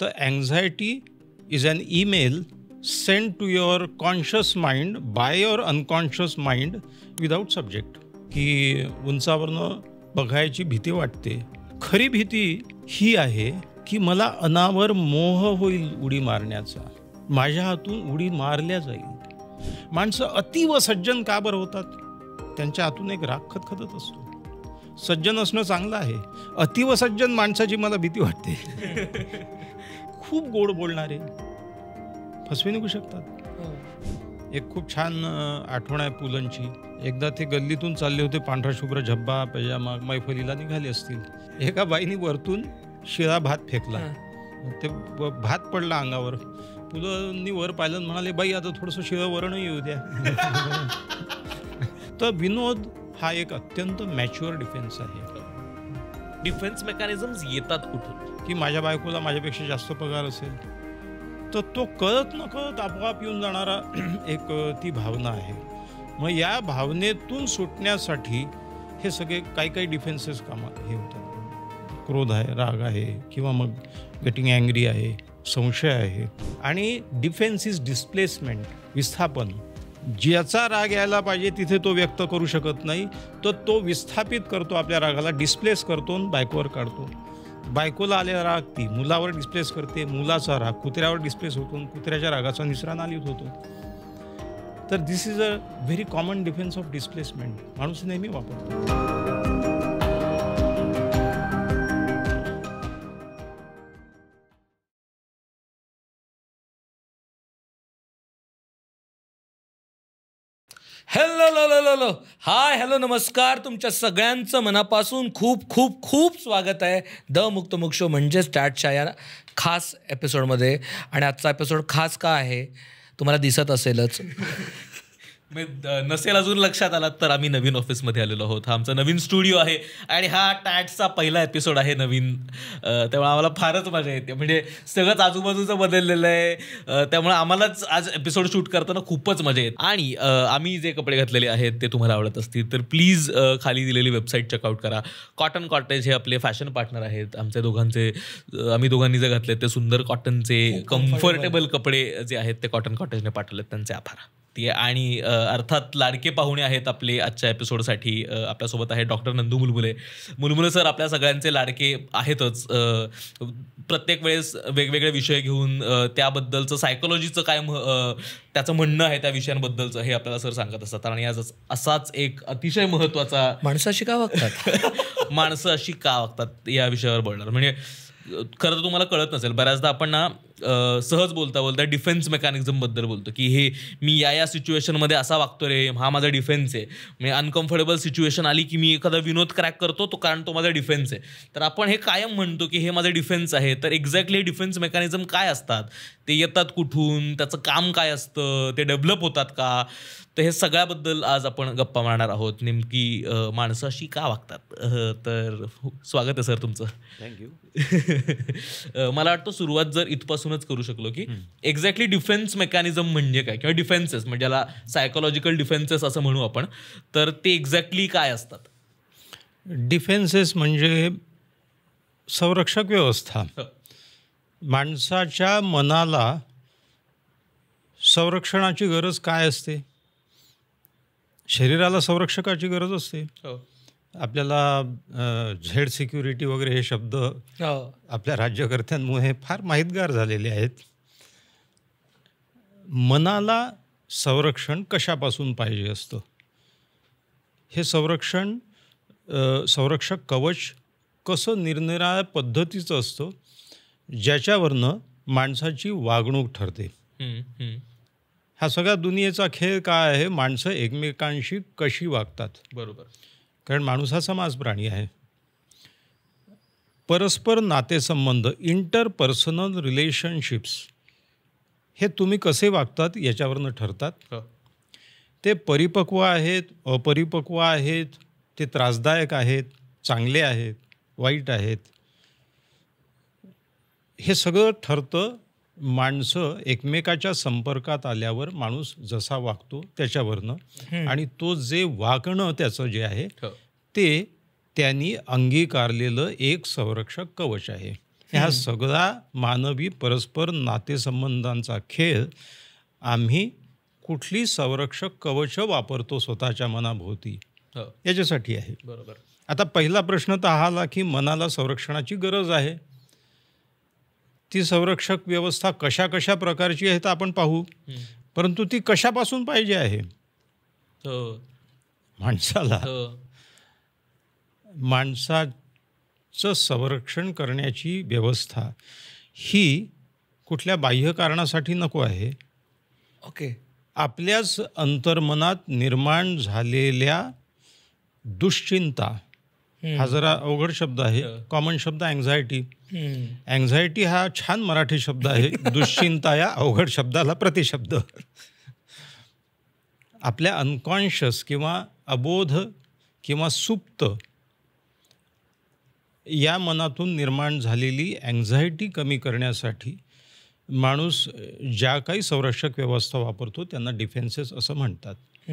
तर anxiety is an email send to your conscious mind by your unconscious mind without subject की उंचावरनं बघायची भीती वाटते खरी भीती ही आहे की मला अनावर मोह होईल उडी मारण्याचा माझ्या हातून उडी मारल्या जाईल माणसं अतीव सज्जन का बरं होतात त्यांच्या हातून एक राग खतखतत असतो सज्जन असणं चांगलं आहे अतिव सज्जन माणसाची मला भीती वाटते खूप गोड बोलणारे निघू शकतात हो. एक खूप छान आठवण आहे पुलांची एकदा ते गल्लीतून चालले होते पांढरा शुभ्र झब्बा पैजामा मैफलीला निघाले असतील एका बाईनी वरतून शिळा भात फेकला ते भात पडला अंगावर पुलांनी वर पाहिलं म्हणाले बाई आता थोडंसं शिळं वरण येऊ द्या तर विनोद हा एक अत्यंत मॅच्युअर डिफेन्स आहे डिफेन्स मेकॅनिझम्स येतात कुठून की माझ्या बायकोला माझ्यापेक्षा जास्त पगार असेल तर तो कळत न कळत आपोआप येऊन जाणारा एक ती भावना आहे मग या भावनेतून सुटण्यासाठी हे सगळे काही काही डिफेन्सेस कामात हे होतात क्रोध आहे राग आहे किंवा मग गेटिंग अँग्री आहे संशय आहे आणि डिफेन्स इज डिस्प्लेसमेंट विस्थापन ज्याचा राग यायला पाहिजे तिथे तो व्यक्त करू शकत नाही तर तो विस्थापित करतो आपल्या रागाला डिस्प्लेस करतो आणि बायकोवर काढतो बायकोला आलेला राग ती मुलावर डिस्प्लेस करते मुलाचा राग कुत्र्यावर डिस्प्लेस होतो कुत्र्याच्या रागाचा निसरा नालीत होतो तर this is a very common defence of displacement माणूस नेहमी वापरतो हॅलो लो लो लो हाय हॅलो नमस्कार तुमच्या सगळ्यांचं मनापासून खूप खूप खूप स्वागत आहे द मुक्तमुख शो म्हणजेच स्टार्टच्या या खास एपिसोडमध्ये आणि आजचा एपिसोड खास का आहे तुम्हाला दिसत असेलच नसेल अजून लक्षात आलात तर आम्ही नवीन ऑफिसमध्ये आलेलो आहोत हा आमचा नवीन स्टुडिओ आहे आणि हा टॅटचा पहिला एपिसोड आहे नवीन त्यामुळे आम्हाला फारच मजा येते म्हणजे सगळंच आजूबाजूचं बदललेलं आहे त्यामुळे आम्हालाच आज एपिसोड शूट करताना खूपच मजा येते आणि आम्ही जे कपडे घातलेले आहेत ते तुम्हाला आवडत असतील तर प्लीज खाली दिलेली वेबसाईट चेकआउट करा कॉटन कॉटेज हे आपले फॅशन पार्टनर आहेत आमच्या दोघांचे आम्ही दोघांनी जे घातले ते सुंदर कॉटनचे कम्फर्टेबल कपडे जे आहेत ते कॉटन कॉटेजने पाठवलेत त्यांचे आभार ती आणि अर्थात लाडके पाहुणे आहेत आपले आजच्या एपिसोडसाठी आपल्यासोबत आहे डॉक्टर नंदू मुलमुले मुलमुले सर आपल्या सगळ्यांचे लाडके आहेतच प्रत्येक वेळेस वेगवेगळे विषय घेऊन त्याबद्दलचं सायकोलॉजीचं काय त्याचं म्हणणं आहे त्या विषयांबद्दलचं हे आपल्याला सर सांगत असतात आणि आज असाच एक अतिशय महत्त्वाचा माणसं अशी का वागतात माणसं अशी का वागतात या विषयावर बोलणार म्हणजे खरं तर तुम्हाला कळत नसेल बऱ्याचदा आपण ना सहज बोलता बोलता डिफेन्स मेकॅनिझमबद्दल बोलतो की हे मी या या सिच्युएशनमध्ये असा वागतो रे हा माझा डिफेन्स आहे म्हणजे अनकम्फर्टेबल सिच्युएशन आली की मी एखादा विनोद क्रॅक करतो तो कारण तो माझा डिफेन्स आहे तर आपण हे कायम म्हणतो की हे माझं डिफेन्स आहे तर एक्झॅक्टली हे डिफेन्स मेकॅनिझम काय असतात ते येतात कुठून त्याचं काम काय असतं ते डेव्हलप होतात का तर हे सगळ्याबद्दल आज आपण गप्पा मारणार आहोत नेमकी माणसं अशी का वागतात तर हो, स्वागत आहे सर तुमचं थँक्यू मला वाटतं सुरुवात जर इथपासूनच करू शकलो की एक्झॅक्टली डिफेन्स मेकॅनिझम म्हणजे काय किंवा डिफेन्सेस म्हणजे ज्याला सायकोलॉजिकल डिफेन्सेस असं म्हणू आपण तर ते एक्झॅक्टली काय असतात डिफेन्सेस म्हणजे संरक्षक व्यवस्था हो. माणसाच्या मनाला संरक्षणाची गरज काय असते शरीराला संरक्षकाची गरज असते हो. आपल्याला झेड सिक्युरिटी वगैरे हे शब्द हो. आपल्या राज्यकर्त्यांमुळे फार माहितगार झालेले आहेत मनाला संरक्षण कशापासून पाहिजे असतं हे संरक्षण संरक्षक कवच कसं निरनिराळ्या पद्धतीचं असतं ज्याच्यावरनं माणसाची वागणूक ठरते हा सगळा दुनियेचा खेळ काय आहे माणसं एकमेकांशी कशी वागतात बरोबर कारण माणूस हा समाज प्राणी आहे परस्पर नातेसंबंध इंटरपर्सनल रिलेशनशिप्स हे तुम्ही कसे वागतात याच्यावरनं ठरतात हो. ते परिपक्व आहेत अपरिपक्व आहेत ते त्रासदायक आहेत चांगले आहेत वाईट आहेत हे सगळं ठरतं माणसं एकमेकाच्या संपर्कात आल्यावर माणूस जसा वागतो त्याच्यावरनं आणि तो जे वागणं त्याचं जे आहे हो. ते त्यांनी अंगीकारलेलं एक संरक्षक कवच आहे ह्या सगळा मानवी परस्पर नातेसंबंधांचा खेळ आम्ही कुठली संरक्षक कवच वापरतो स्वतःच्या मनाभोवती हो. याच्यासाठी आहे बरोबर आता पहिला प्रश्न तर हा आला की मनाला संरक्षणाची गरज आहे ती संरक्षक व्यवस्था कशा कशा प्रकारची आहे तर आपण पाहू परंतु ती कशापासून पाहिजे आहे हो. माणसाला हो. माणसाचं संरक्षण करण्याची व्यवस्था ही कुठल्या बाह्य कारणासाठी नको आहे ओके आपल्याच अंतर्मनात निर्माण झालेल्या दुश्चिंता हा जरा अवघड शब्द आहे कॉमन शब्द अँझायटी अँझायटी हा छान मराठी शब्द आहे दुश्चिंता या अवघड शब्दाला प्रतिशब्द आपल्या अनकॉन्शियस किंवा अबोध किंवा सुप्त या मनातून निर्माण झालेली अँझायटी कमी करण्यासाठी माणूस ज्या काही संरक्षक व्यवस्था वापरतो त्यांना डिफेन्सेस असं म्हणतात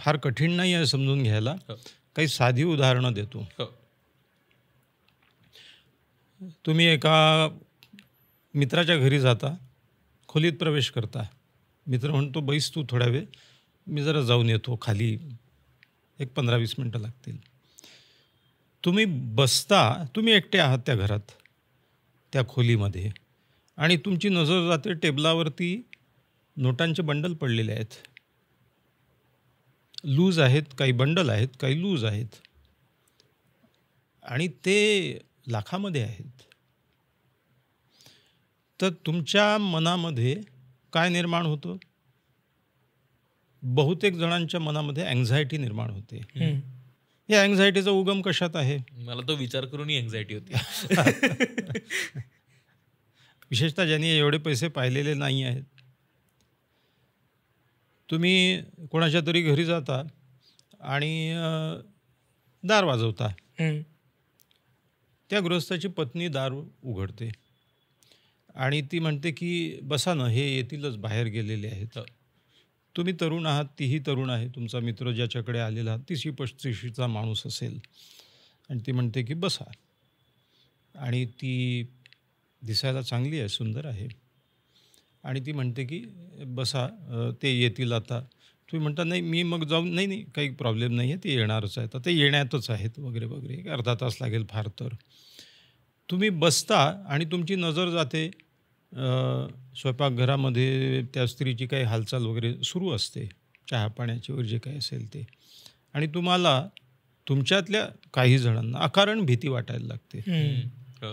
फार कठीण नाही आहे समजून घ्यायला हो. काही साधी उदाहरणं देतो हो. तुम्ही एका मित्राच्या घरी जाता खोलीत प्रवेश करता मित्र म्हणतो बैस तू थोड्या वेळ मी जरा जाऊन येतो खाली एक पंधरा वीस मिनटं लागतील तुम्ही बसता तुम्ही एकटे आहात त्या घरात त्या खोलीमध्ये आणि तुमची नजर जाते टेबलावरती नोटांचे बंडल पडलेले आहेत लूज आहेत काही बंडल आहेत काही लूज आहेत आणि ते लाखामध्ये आहेत तर तुमच्या मनामध्ये काय निर्माण होतं बहुतेक जणांच्या मनामध्ये अँझायटी निर्माण होते या अँझायटीचा उगम कशात आहे मला तो विचार करूनही अँझायटी होती विशेषतः ज्यांनी एवढे पैसे पाहिलेले नाही आहेत तुम्ही कोणाच्या तरी घरी जाता आणि दार वाजवता त्या गृहस्थाची पत्नी दार उघडते आणि ती म्हणते की बसा ना हे येतीलच बाहेर गेलेले आहेत तुम्ही तरुण आहात तीही तरुण आहे तुमचा मित्र ज्याच्याकडे आलेला तिशी पस्तीशीचा माणूस असेल आणि ती म्हणते की बसा आणि ती दिसायला चांगली आहे सुंदर आहे आणि ती म्हणते की बसा ते येतील आता तुम्ही म्हणता नाही मी मग जाऊन नाही नाही काही प्रॉब्लेम नाही आहे ते येणारच आहेत ते येण्यातच आहेत वगैरे वगैरे एक अर्धा तास लागेल फार तर तुम्ही बसता आणि तुमची नजर जाते स्वयंपाकघरामध्ये त्या स्त्रीची काही हालचाल वगैरे सुरू असते चहा पाण्याची वर जे काही असेल ते आणि तुम्हाला तुमच्यातल्या काही जणांना अकारण भीती वाटायला लागते हो.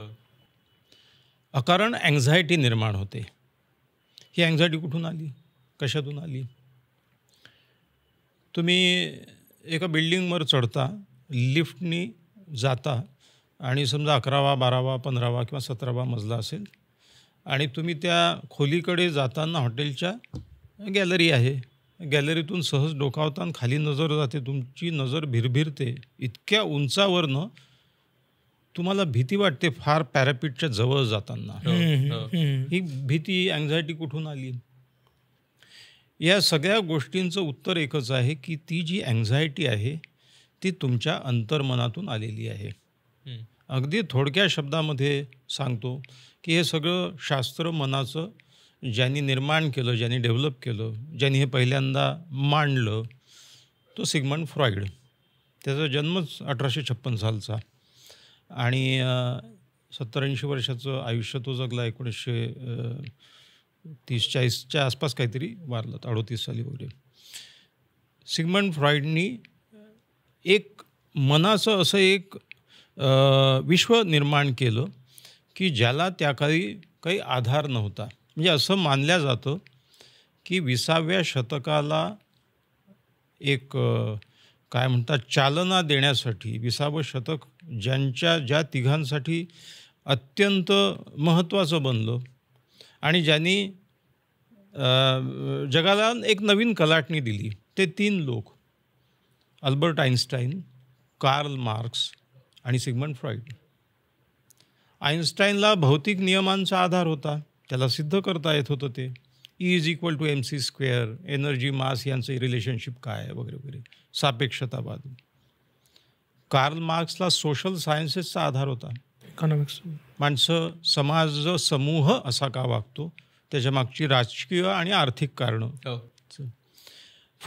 अकारण अँझायटी निर्माण होते ही अँझायटी कुठून आली कशातून आली तुम्ही एका बिल्डिंगवर चढता लिफ्टनी जाता आणि समजा अकरावा बारावा पंधरावा किंवा सतरावा मजला असेल आणि तुम्ही त्या खोलीकडे जाताना हॉटेलच्या गॅलरी आहे गॅलरीतून सहज डोकावताना खाली नजर जाते तुमची नजर भिरभिरते इतक्या उंचावरनं तुम्हाला भीती वाटते फार पॅरापीटच्या जवळ जाताना हो, हो. ही भीती अँझायटी कुठून आली या सगळ्या गोष्टींचं उत्तर एकच आहे की ती जी अँझायटी आहे ती तुमच्या अंतर्मनातून आलेली आहे अगदी थोडक्या शब्दामध्ये सांगतो की हे सगळं शास्त्र मनाचं ज्यांनी निर्माण केलं ज्यांनी डेव्हलप केलं ज्यांनी हे पहिल्यांदा मांडलं तो सिगमंड फ्रॉइड त्याचा जन्मच अठराशे छप्पन सालचा आणि सत्तरऐंशी वर्षाचं आयुष्य तो जगला एकोणीसशे तीस चाळीसच्या आसपास काहीतरी वारला अडोतीस साली वगैरे सिगमंड फ्रॉइडनी एक मनाचं असं एक विश्व निर्माण केलं की ज्याला त्या काही काही आधार नव्हता म्हणजे असं मानल्या जातं की विसाव्या शतकाला एक काय म्हणतात चालना देण्यासाठी विसावं शतक ज्यांच्या ज्या तिघांसाठी अत्यंत महत्त्वाचं बनलं आणि ज्यांनी जगाला एक नवीन कलाटणी दिली ते तीन लोक अल्बर्ट आईन्स्टाईन कार्ल मार्क्स आणि सिगमंड फ्रॉईड आईन्स्टाईनला भौतिक नियमांचा आधार होता त्याला सिद्ध करता येत होतं ते E is equal to M C square energy mass यांचं रिलेशनशिप काय आहे वगैरे वगैरे सापेक्षतावाद कार्ल मार्क्सला सोशल सायन्सेसचा आधार होता इकॉनॉमिक्स माणसं समाज समूह असा का वागतो त्याच्या मागची राजकीय आणि आर्थिक कारणं हो.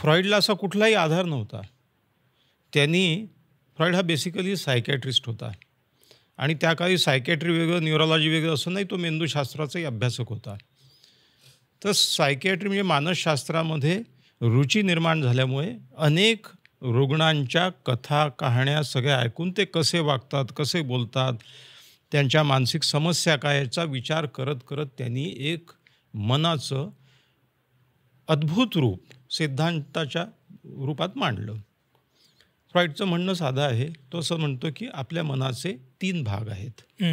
फ्रॉइडला असा कुठलाही आधार नव्हता त्यांनी फ्रॉइड हा बेसिकली सायकॅट्रिस्ट होता आणि त्या काळी सायकॅट्री वेगळं न्युरोलॉजी वेगळं असं नाही तो मेंदूशास्त्राचाही अभ्यासक होता तर सायकॅट्री म्हणजे मानसशास्त्रामध्ये रुची निर्माण झाल्यामुळे अनेक रुग्णांच्या कथा कहाण्या सगळ्या ऐकून ते कसे वागतात कसे बोलतात त्यांच्या मानसिक समस्या काय याचा विचार करत करत त्यांनी एक मनाचं अद्भुत रूप सिद्धांताच्या रूपात मांडलं फ्रॉईडचं म्हणणं साधं आहे तो असं म्हणतो की आपल्या मनाचे तीन भाग आहेत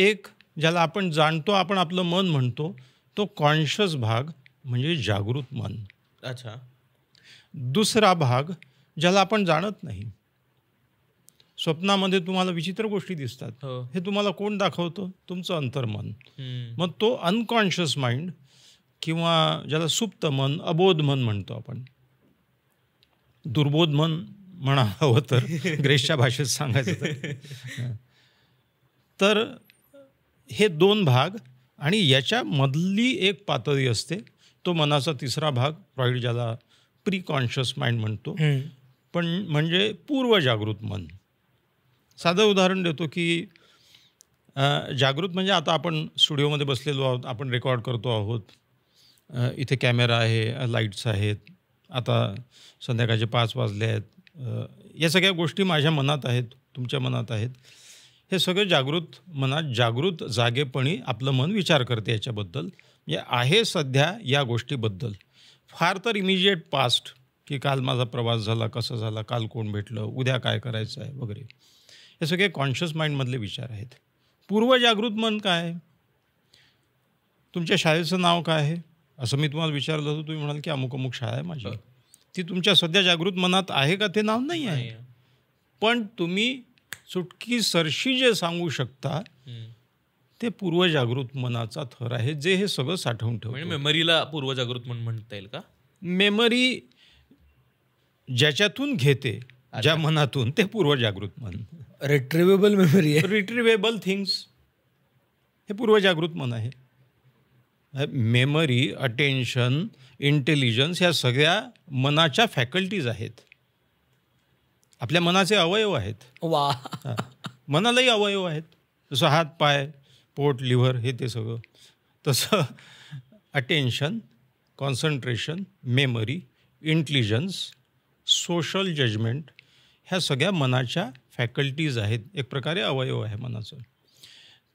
एक ज्याला आपण जाणतो आपण आपलं मन म्हणतो तो कॉन्शियस भाग म्हणजे जागृत मन अच्छा दुसरा भाग ज्याला आपण जाणत नाही स्वप्नामध्ये तुम्हाला विचित्र गोष्टी दिसतात हो. हे तुम्हाला कोण दाखवतो तुमचं अंतर्मन मग तो अनकॉन्शियस माइंड किंवा ज्याला सुप्त मन अबोध मन म्हणतो आपण दुर्बोध मन म्हणा तर ग्रेसच्या भाषेत सांगायचं तर हे दोन भाग आणि याच्यामधली एक पातळी असते तो मनाचा तिसरा भाग प्रॉईड ज्याला प्री कॉन्शियस माइंड म्हणतो पण म्हणजे पूर्वजागृत मन साधं उदाहरण देतो की जागृत म्हणजे आता आपण स्टुडिओमध्ये बसलेलो आहोत आपण रेकॉर्ड करतो आहोत इथे कॅमेरा आहे लाईट्स आहेत आता संध्याकाळचे पाच वाजले आहेत या सगळ्या गोष्टी माझ्या मनात आहेत तुमच्या मनात आहेत हे सगळं जागृत मनात जागृत जागेपणी आपलं मन विचार करते याच्याबद्दल म्हणजे आहे सध्या या गोष्टीबद्दल फार तर इमिजिएट पास्ट की काल माझा प्रवास झाला कसं झाला काल कोण भेटलं उद्या काय करायचं आहे वगैरे हे सगळे कॉन्शियस माइंडमधले विचार आहेत पूर्वजागृत मन काय तुमच्या शाळेचं नाव काय आहे असं मी तुम्हाला विचारलं होतं तुम्ही म्हणाल की अमुक अमुक शाळा आहे माझी हो. ती तुमच्या सध्या जागृत मनात आहे का ते नाव नाही आहे पण तुम्ही सुटकी सरशी जे सांगू शकता ते पूर्वजागृत मनाचा थर आहे जे हे सगळं साठवून ठेव म्हणजे मेमरीला पूर्वजागृत मन म्हणता येईल का मेमरी ज्याच्यातून घेते ज्या मनातून ते पूर्वजागृत मन रिट्रिवेबल मेमरी आहे रिट्रिवेबल थिंग्स हे पूर्वजागृत मन आहे मेमरी अटेन्शन इंटेलिजन्स ह्या सगळ्या मनाच्या फॅकल्टीज आहेत आपल्या मनाचे अवयव आहेत वा मनालाही अवयव आहेत जसं हात पाय पोट लिव्हर हे ते सगळं तसं attention concentration memory intelligence social judgement ह्या सगळ्या मनाच्या फॅकल्टीज आहेत एक प्रकारे अवयव आहे मनाचं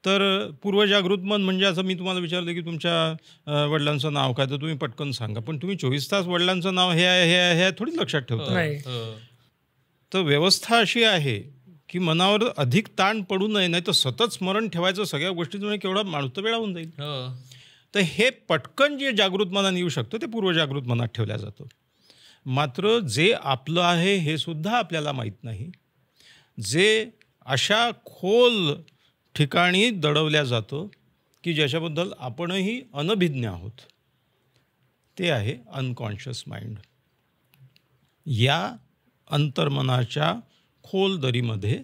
तर पूर्वजागृत मन म्हणजे असं मी तुम्हाला विचारलं की तुमच्या वडिलांचं नाव काय तर तुम्ही पटकन सांगा पण तुम्ही चोवीस तास वडिलांचं नाव हे आहे हे आहे हे थोडीच लक्षात ठेवता हो. हो. तर व्यवस्था अशी आहे की मनावर अधिक ताण पडू नये नाही तर सतत स्मरण ठेवायचं सगळ्या गोष्टीतून केवढा माणूस वेळा होऊन जाईल हो. तर हे पटकन जे जागृत मनाने येऊ शकतं ते पूर्वजागृत मनात ठेवल्या जातं मात्र जे आपलं आहे हे सुद्धा आपल्याला माहीत नाही जे अशा खोल ठिकाणी दडवल्या जातो की ज्याच्याबद्दल आपणही अनभिज्ञ आहोत ते आहे अनकॉन्शियस माइंड या अंतर्मनाच्या खोल दरीमध्ये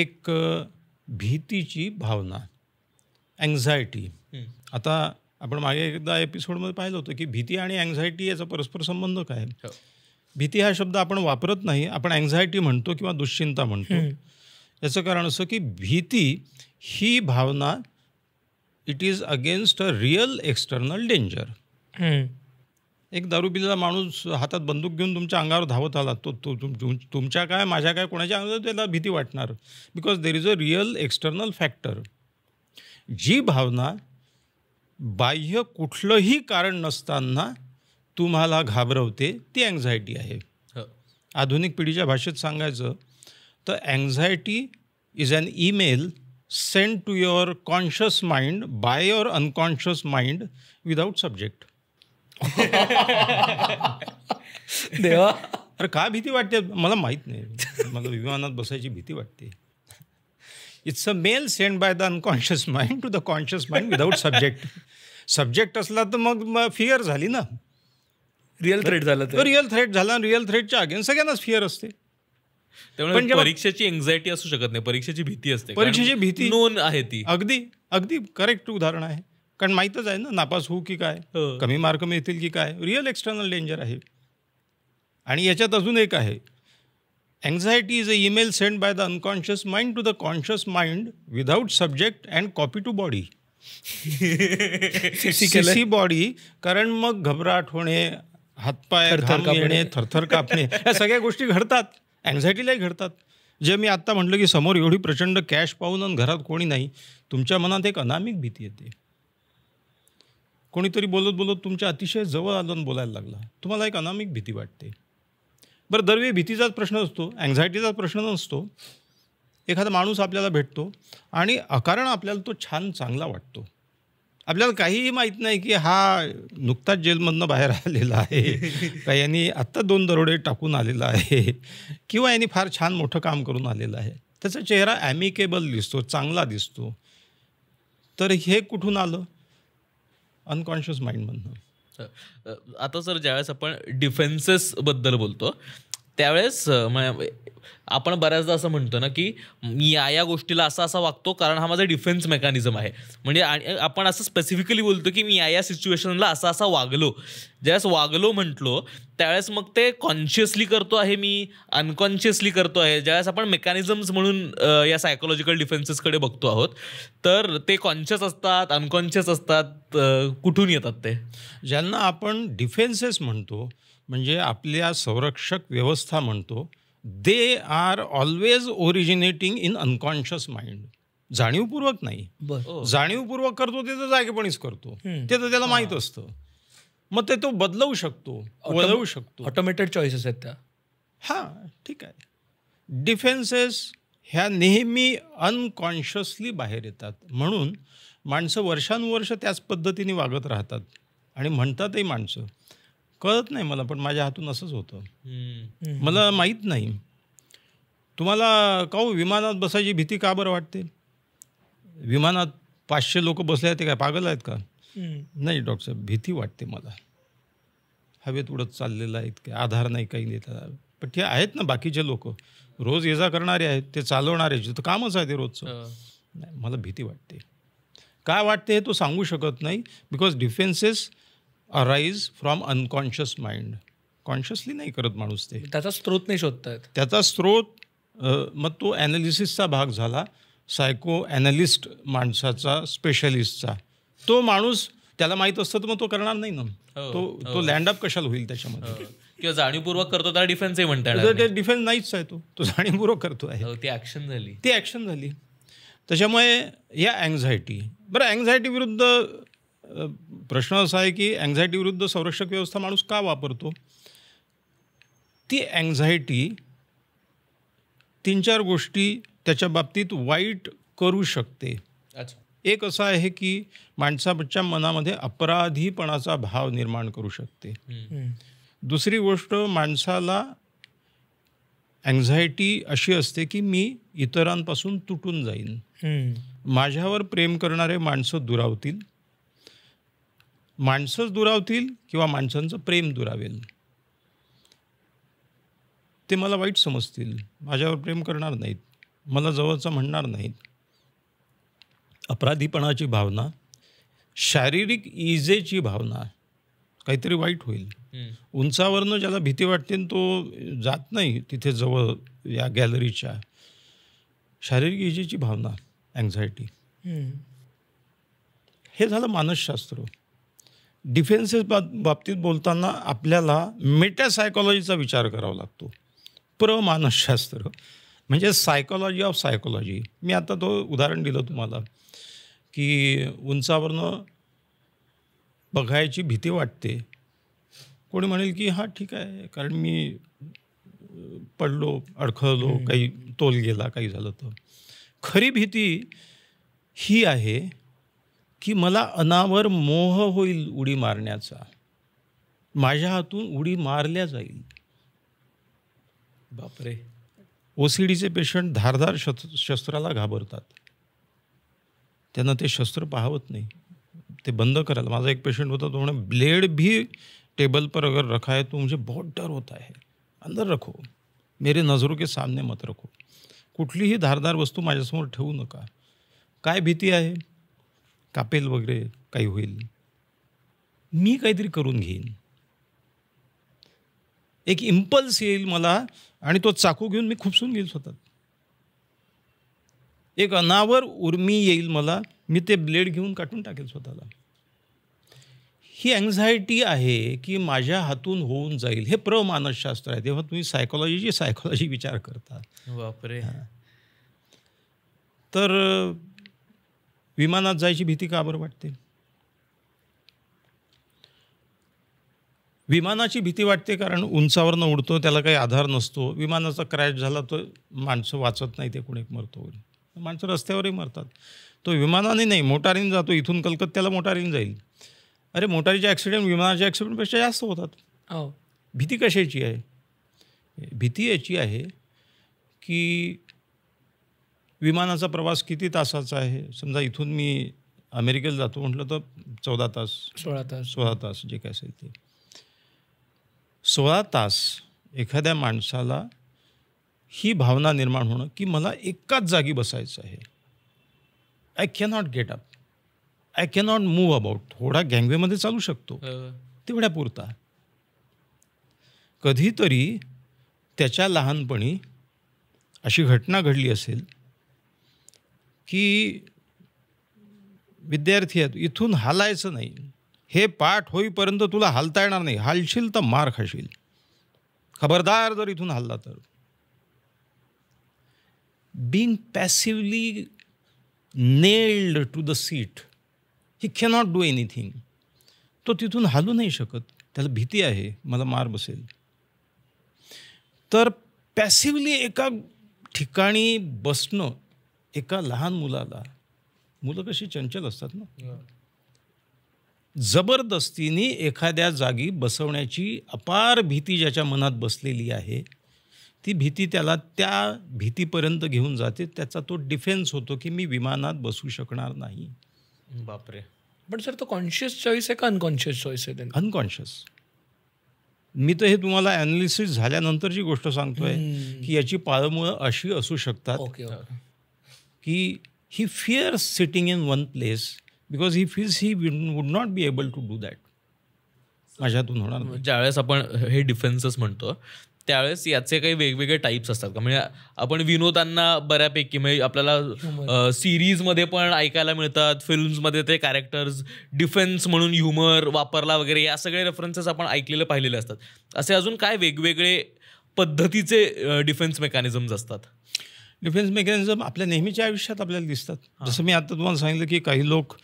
एक भीतीची भावना अँझायटी आता आपण मागे एकदा एपिसोडमध्ये पाहिलं होतं की भीती आणि अँझायटी याचा परस्पर संबंध काय हो. भीती हा शब्द आपण वापरत नाही आपण अँझायटी म्हणतो किंवा दुश्चिंता म्हणतो याचं कारण असं की भीती ही भावना it is against a real external danger एक दारू पिलेला माणूस हातात बंदूक घेऊन तुमच्या अंगावर धावत आला तो तुम तुमच्या काय माझ्या काय कोणाच्या अंगावर त्याला भीती वाटणार because there is a real external factor जी भावना बाह्य कुठलंही कारण नसताना तुम्हाला घाबरवते ती अँझायटी आहे हो. आधुनिक पिढीच्या भाषेत सांगायचं तर anxiety is an email send to your conscious mind by your unconscious mind without subject देवा अरे का भीती वाटते मला माहित नाही मला विमानात बसायची भीती वाटते it's a mail send by the unconscious mind to the conscious mind without subject subject असला तर मग फिअर झाली ना रिअल थ्रेट झाला तर रिअल थ्रेट झाला रिअल थ्रेटच्या अगेन्स्ट सगळ्यांनाच फिअर असते त्यामुळे परीक्षेची एन्झायटी असू शकत नाही परीक्षेची भीती असते परीक्षेची भीती नोंद आहे ती अगदी अगदी करेक्ट उदाहरण आहे कारण माहीतच आहे ना नापास होऊ की काय हो. कमी मार्क मिळतील की काय रिअल एक्सटर्नल डेंजर आहे आणि याच्यात अजून एक आहे anxiety is a email send by the unconscious mind to the conscious mind without subject and copy to body C body कारण मग घबराट होणे हातपाय येणे थरथर कापणे या सगळ्या गोष्टी घडतात अँझायटीलाही घडतात जे मी आत्ता म्हटलं की समोर एवढी प्रचंड कॅश पाहून घरात कोणी नाही तुमच्या मनात एक अनामिक भीती येते कोणीतरी बोलत बोलत तुमच्या अतिशय जवळ आलं बोलायला लागला तुम्हाला एक अनामिक भीती वाटते बरं दरवेळी भीतीचाच प्रश्न असतो अँझायटीचा प्रश्न नसतो एखादा माणूस आपल्याला भेटतो आणि अकारण आपल्याला तो छान चांगला वाटतो आपल्याला काहीही माहीत नाही की हा नुकताच जेलमधनं बाहेर आलेला आहे का यांनी आत्ता दोन दरोडे टाकून आलेला आहे किंवा यांनी फार छान मोठं काम करून आलेलं आहे त्याचा चेहरा ॲमिकेबल दिसतो चांगला दिसतो तर हे कुठून आलं अनकॉन्शियस माइंड म्हणणं आता सर ज्यावेळेस आपण डिफेन्सेस बद्दल बोलतो त्यावेळेस आपण बऱ्याचदा असं म्हणतो ना की मी या या गोष्टीला असा असा वागतो कारण हा माझा डिफेन्स मेकॅनिझम आहे म्हणजे आपण असं स्पेसिफिकली बोलतो की मी या या सिच्युएशनला असा असा वागलो ज्यावेळेस वागलो म्हटलो त्यावेळेस मग ते कॉन्शियसली करतो आहे मी अनकॉन्शियसली करतो आहे ज्यावेळेस आपण मेकॅनिझम्स म्हणून या सायकोलॉजिकल डिफेन्सेसकडे बघतो आहोत तर ते कॉन्शियस असतात अनकॉन्शियस असतात कुठून येतात ते ज्यांना आपण डिफेन्सेस म्हणतो म्हणजे आपल्या संरक्षक व्यवस्था म्हणतो they are always originating in unconscious mind जाणीवपूर्वक नाही हो. जाणीवपूर्वक करतो ते तर जागेपणीच करतो ते तर त्याला माहीत असतं मग ते तो बदलवू शकतो बदलवू शकतो ऑटोमेटेड चॉईसेस आहेत त्या हां ठीक आहे डिफेन्सेस ह्या नेहमी अनकॉन्शियसली बाहेर येतात म्हणून माणसं वर्षानुवर्ष त्याच पद्धतीने वागत राहतात आणि म्हणतातही माणसं कळत नाही मला पण माझ्या हातून असंच होतं मला माहीत नाही तुम्हाला काहू हो, विमानात बसायची भीती का बरं वाटते विमानात पाचशे लोक बसले आहेत ते काय पागल आहेत का नाही डॉक्टर साहेब भीती वाटते मला हवेत उडत चाललेला आहेत काय आधार नाही काही देतात पण ते आहेत ना बाकीचे लोक रोज ये जा करणारे आहेत ते चालवणारे तर कामच आहे ते रोजचं नाही मला भीती वाटते काय वाटते हे तो सांगू शकत नाही because defences arise from unconscious mind consciously नाही करत माणूस ते त्याचा स्त्रोत नाही शोधतात त्याचा स्त्रोत मग तो ॲनालिसिसचा भाग झाला सायको ॲनालिस्ट माणसाचा स्पेशलिस्टचा तो माणूस त्याला माहीत असतं तर मग तो करणार नाही ना हो, तो हो. तो लँडअप कशाला होईल त्याच्यामध्ये हो. किंवा जाणीवपूर्वक करतो त्याला डिफेन्सही म्हणतात डिफेन्स नाहीच आहे तो तो जाणीवपूर्वक करतो आहे ती ॲक्शन झाली ती ॲक्शन झाली त्याच्यामुळे या अँझायटी बरं अँझायटी विरुद्ध प्रश्न असा आहे की अँझायटी विरुद्ध संरक्षक व्यवस्था माणूस का वापरतो ती अँझायटी तीन चार गोष्टी त्याच्या बाबतीत वाईट करू शकते एक असं आहे की माणसाच्या मनामध्ये अपराधीपणाचा भाव निर्माण करू शकते दुसरी गोष्ट माणसाला अँझायटी अशी असते की मी इतरांपासून तुटून जाईन माझ्यावर प्रेम करणारे माणसं दुरावतील माणसंच दुरावतील किंवा माणसांचं प्रेम दुरावेल ते मला वाईट समजतील माझ्यावर प्रेम करणार नाहीत मला जवळचं म्हणणार नाहीत अपराधीपणाची भावना शारीरिक इजेची भावना काहीतरी वाईट होईल उंचावरनं ज्याला भीती वाटते तो जात नाही तिथे जवळ या गॅलरीच्या शारीरिक इजेची भावना अँझायटी हे झालं मानसशास्त्र डिफेन्सेस बाबतीत बोलताना आपल्याला मेटासायकॉलॉजीचा विचार करावा लागतो प्रमानसशास्त्र म्हणजे सायकोलॉजी ऑफ सायकोलॉजी मी आता तो उदाहरण दिलं तुम्हाला की उंचावरनं बघायची भीती वाटते कोणी म्हणेल की हां ठीक आहे कारण मी पडलो अडखळलो काही तोल गेला काही झालं तर खरी भीती ही आहे की मला अनावर मोह होईल उडी मारण्याचा माझ्या हातून उडी मारल्या जाईल बापरे डीचे पेशंट धारधार शस्त्र शस्त्राला घाबरतात त्यांना ते शस्त्र पाहवत नाही ते बंद कराल माझा एक पेशंट होता तो म्हणे ब्लेड भी टेबल पर अगर रखा तो म्हणजे बहुत डर होता आहे अंदर रखो मेरे नजरों के सामने मत रखो कुठलीही धारदार वस्तू माझ्यासमोर ठेवू नका काय भीती आहे कापेल वगैरे काही होईल मी काहीतरी करून घेईन एक इम्पल्स येईल मला आणि तो चाकू घेऊन मी खुपसून घेईल स्वतः एक अनावर उर्मी येईल मला मी ते ब्लेड घेऊन काटून टाकेल स्वतःला ही अँझायटी आहे की माझ्या हातून होऊन जाईल हे प्रमानसशास्त्र आहे तेव्हा तुम्ही सायकोलॉजीची सायकोलॉजी विचार करता वापरे तर विमानात जायची भीती का बरं वाटते विमानाची भीती वाटते कारण उंचावरनं उडतो त्याला काही आधार नसतो विमानाचा क्रॅश झाला तर माणसं वाचत नाही ते कोणी मरतो माणसं रस्त्यावरही मरतात तो विमानाने नाही मोटारीने जातो इथून कलकत्त्याला मोटारीने जाईल अरे मोटारीचे ॲक्सिडेंट विमानाच्या ॲक्सिडेंटपेक्षा जास्त होतात हो. भीती कशाची आहे भीती याची आहे की विमानाचा प्रवास किती तासाचा आहे समजा इथून मी अमेरिकेला जातो म्हटलं तर चौदा तास सोळा तास सोळा तास जे काय असेल ते सोळा तास एखाद्या माणसाला ही भावना निर्माण होणं की मला एकाच जागी बसायचं आहे I cannot get up I cannot move about थोडा गँगवेमध्ये चालू शकतो हो. तेवढ्या पुरता कधीतरी त्याच्या लहानपणी अशी घटना घडली असेल की विद्यार्थी आहेत इथून हालायचं नाही हे पाठ होईपर्यंत तुला हालता येणार नाही हालशील तर मार खाशील खबरदार जर इथून हल्ला तर being passively nailed to the seat he cannot do anything तो तिथून हालू नाही शकत त्याला भीती आहे मला मार बसेल तर पॅसिवली एका ठिकाणी बसणं एका लहान मुलाला मुलं कशी चंचल असतात ना जबरदस्तीने एखाद्या जागी बसवण्याची अपार भीती ज्याच्या मनात बसलेली आहे ती भीती त्याला त्या भीतीपर्यंत घेऊन जाते त्याचा तो डिफेन्स होतो की मी विमानात बसू शकणार नाही बापरे पण सर तो कॉन्शियस चॉईस आहे का अनकॉन्शियस चॉईस आहे अनकॉन्शियस मी तर हे तुम्हाला अनालिसिस झाल्यानंतरची गोष्ट सांगतोय की याची पाळमुळं अशी असू शकतात की ही fear sitting in one place because he feels he would not be able to do that माझ्यातून होणार ज्यावेळेस आपण हे डिफेन्सेस म्हणतो त्यावेळेस याचे काही वेगवेगळे टाईप्स असतात का म्हणजे आपण विनोदांना बऱ्यापैकी म्हणजे आपल्याला सिरीजमध्ये पण ऐकायला मिळतात फिल्म्समध्ये ते कॅरेक्टर्स डिफेन्स म्हणून ह्युमर वापरला वगैरे या सगळे रेफरन्सेस आपण ऐकलेले पाहिलेले असतात असे अजून काय वेगवेगळे पद्धतीचे डिफेन्स मेकॅनिझम्स असतात डिफेन्स मेकॅनिझम आपल्या नेहमीच्या आयुष्यात आपल्याला दिसतात जसं मी आता तुम्हाला सांगितलं की काही लोक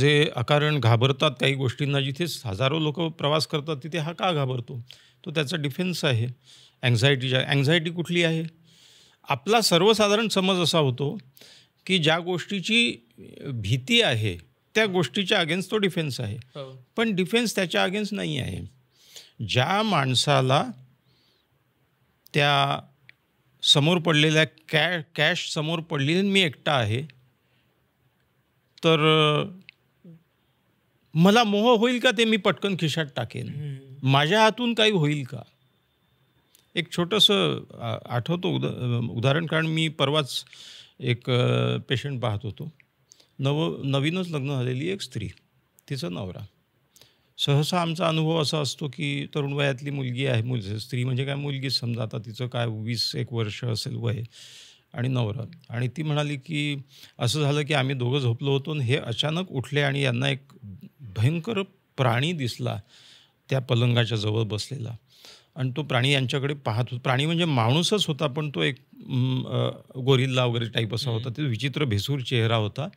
जे अकारण घाबरतात काही गोष्टींना जिथे हजारो लोक प्रवास करतात तिथे हा का घाबरतो तो त्याचा डिफेन्स आहे अँझायटी अँझायटी कुठली आहे आपला सर्वसाधारण समज असा होतो की ज्या गोष्टीची भीती आहे त्या गोष्टीच्या अगेन्स्ट तो डिफेन्स आहे हो. पण डिफेन्स त्याच्या अगेन्स्ट नाही आहे ज्या माणसाला त्या समोर पडलेल्या कॅ कॅश समोर पडली मी एकटा आहे तर मला मोह होईल का ते मी पटकन खिशात टाकेन माझ्या हातून काही होईल का एक छोटंसं आठवतो उदा उदाहरण कारण मी परवाच एक पेशंट पाहत होतो नव नवीनच लग्न झालेली एक स्त्री तिचा नवरा सहसा आमचा अनुभव असा असतो की तरुण वयातली मुलगी आहे मुल स्त्री म्हणजे काय मुलगी समजा आता तिचं काय वीस एक वर्ष असेल वय आणि नवरा आणि ती म्हणाली की असं झालं की आम्ही दोघं झोपलो होतो आणि हे अचानक उठले आणि यांना एक भयंकर प्राणी दिसला त्या पलंगाच्या जवळ बसलेला आणि तो प्राणी यांच्याकडे पाहत होता प्राणी म्हणजे माणूसच होता पण तो एक गोरिल्ला वगैरे टाईप असा होता ते विचित्र भेसूर चेहरा होता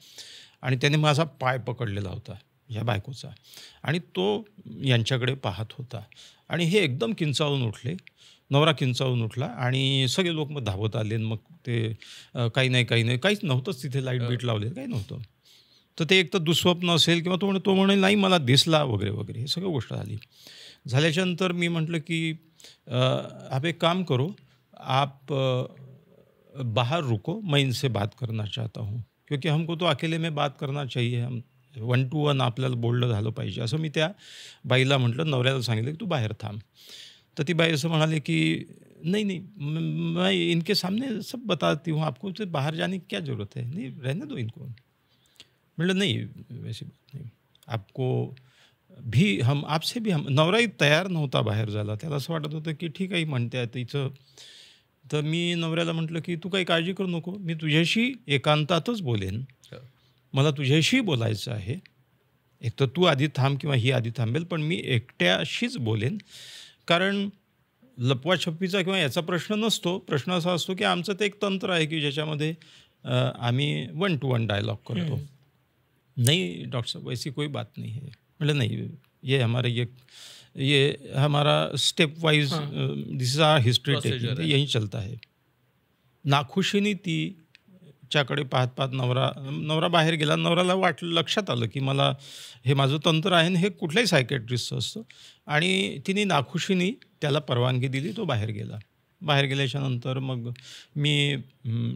आणि त्याने माझा पाय पकडलेला होता ह्या बायकोचा आणि तो यांच्याकडे पाहत होता आणि हे एकदम किंचावून उठले नवरा किंचावून उठला आणि सगळे लोक मग धावत आले मग ते काही नाही काही नाही काहीच नव्हतंच तिथे लाईट बीट लावले काही नव्हतं तर ते एक तर दुःस्वप्न असेल किंवा तो म्हणे तो म्हणे नाही मला दिसला वगैरे वगैरे हे सगळं गोष्ट झाली झाल्याच्यानंतर मी म्हटलं की आप एक काम करो आप बाहर रुको मैं इनसे बात करना चाहता हूँ क्योंकि हमको तो अकेले में बात करना चाहिए हम वन टू वन आपल्याला बोललं झालं पाहिजे असं मी त्या बाईला म्हटलं नवऱ्याला सांगितलं की तू बाहेर थांब तर ती बाई असं म्हणाली की नाही नाही मैं इनके सामने सब बताती हूँ आपको ते बाहेर जाने की क्या ज़रूरत आहे नहीं रहने दो इनको म्हटलं नाही वैसी बात नाही आपको भी हम आपसे भी हम नवराही तयार नव्हता बाहेर झाला त्याला असं वाटत होतं की ठीक आहे म्हणते आहे तिचं तर मी नवऱ्याला म्हटलं की तू काही काळजी करू नको मी तुझ्याशी एकांतातच बोलेन हो. मला तुझ्याशी बोलायचं आहे एक तर तू आधी थांब किंवा ही आधी थांबेल पण मी एकट्याशीच बोलेन कारण लपवाछपीचा किंवा याचा प्रश्न नसतो प्रश्न असा असतो की आमचं ते एक तंत्र आहे की ज्याच्यामध्ये आम्ही वन टू वन डायलॉग करतो नाही डॉक्टर साहेब ऐसी कोई बात नाही आहे म्हटलं नाही ये हमारे ये ये हमारा step wise this is our history take यही चलता है नाखुशीने ती च्याकडे पाहत पाहत नवरा नवरा बाहेर गेला नवऱ्याला वाटलं लक्षात आलं की मला हे माझं तंत्र आहे हे कुठल्याही सायकेट्रिस्टचं असतं आणि तिने नाखुशीनी त्याला परवानगी दिली तो बाहेर गेला बाहेर गेल्याच्यानंतर मग मी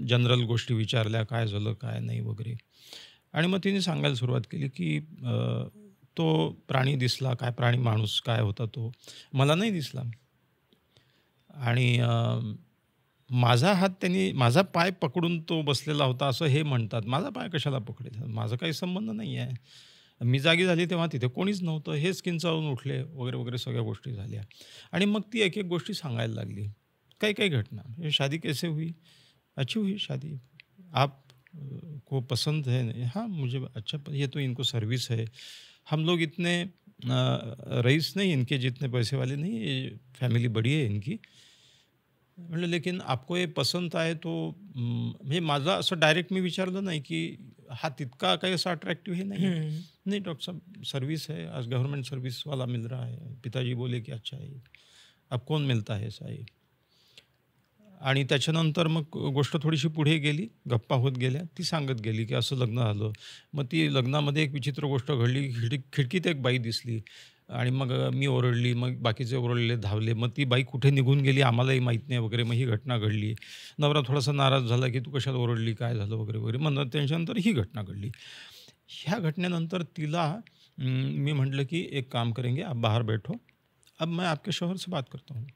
जनरल गोष्टी विचारल्या काय झालं काय नाही वगैरे आणि मग तिने सांगायला सुरुवात केली की तो प्राणी दिसला काय प्राणी माणूस काय होता तो मला नाही दिसला आणि माझा हात त्यांनी माझा पाय पकडून तो बसलेला होता असं हे म्हणतात माझा पाय कशाला पकडेल माझा काही संबंध नाही आहे मी जागी झाली तेव्हा तिथे कोणीच नव्हतं स्किन किंचाळून उठले वगैरे वगैरे सगळ्या गोष्टी झाल्या आणि मग ती एक एक गोष्टी सांगायला लागली काही काही घटना म्हणजे शादी कैसे हुई अच्छी हुई शादी आप को पसंद है हां मुझे अच्छा ये तो इनको सर्विस है हम लोग इतने रईस नहीं इनके जितने पैसे वाले नहीं फॅमिली बड़ी आहे इनकी म्हणलं लेकिन आपको हे पसंत आहे तो म्हणजे माझा असं डायरेक्ट मी विचारलं नाही की हा तितका काही असं अट्रॅक्टिव्ह हे नाही नाही डॉक्टर साहेब सर्विस आहे आज गव्हर्नमेंट सर्विस वाला मिल रहा है पिताजी बोले की अच्छा आहे अब कोण मिलता है साहेब आणि त्याच्यानंतर मग गोष्ट थोडीशी पुढे गेली गप्पा होत गेल्या ती सांगत गेली की असं लग्न झालं मग ती लग्नामध्ये एक विचित्र गोष्ट घडली खिडकी खिडकीत एक बाई दिसली आणि मग मी ओरडली मग बाकीचे ओरडले धावले मग ती बाई कुठे निघून गेली आम्हालाही माहीत नाही वगैरे मग ही घटना घडली नवरा थोडासा नाराज झाला की तू कशात ओरडली काय झालं वगैरे वगैरे मग त्यांच्यानंतर ही घटना घडली ह्या घटनेनंतर तिला मी म्हटलं की एक काम करेंगे आप बाहेर बैठो अब मैं आपके शोहर से बात करता हूँ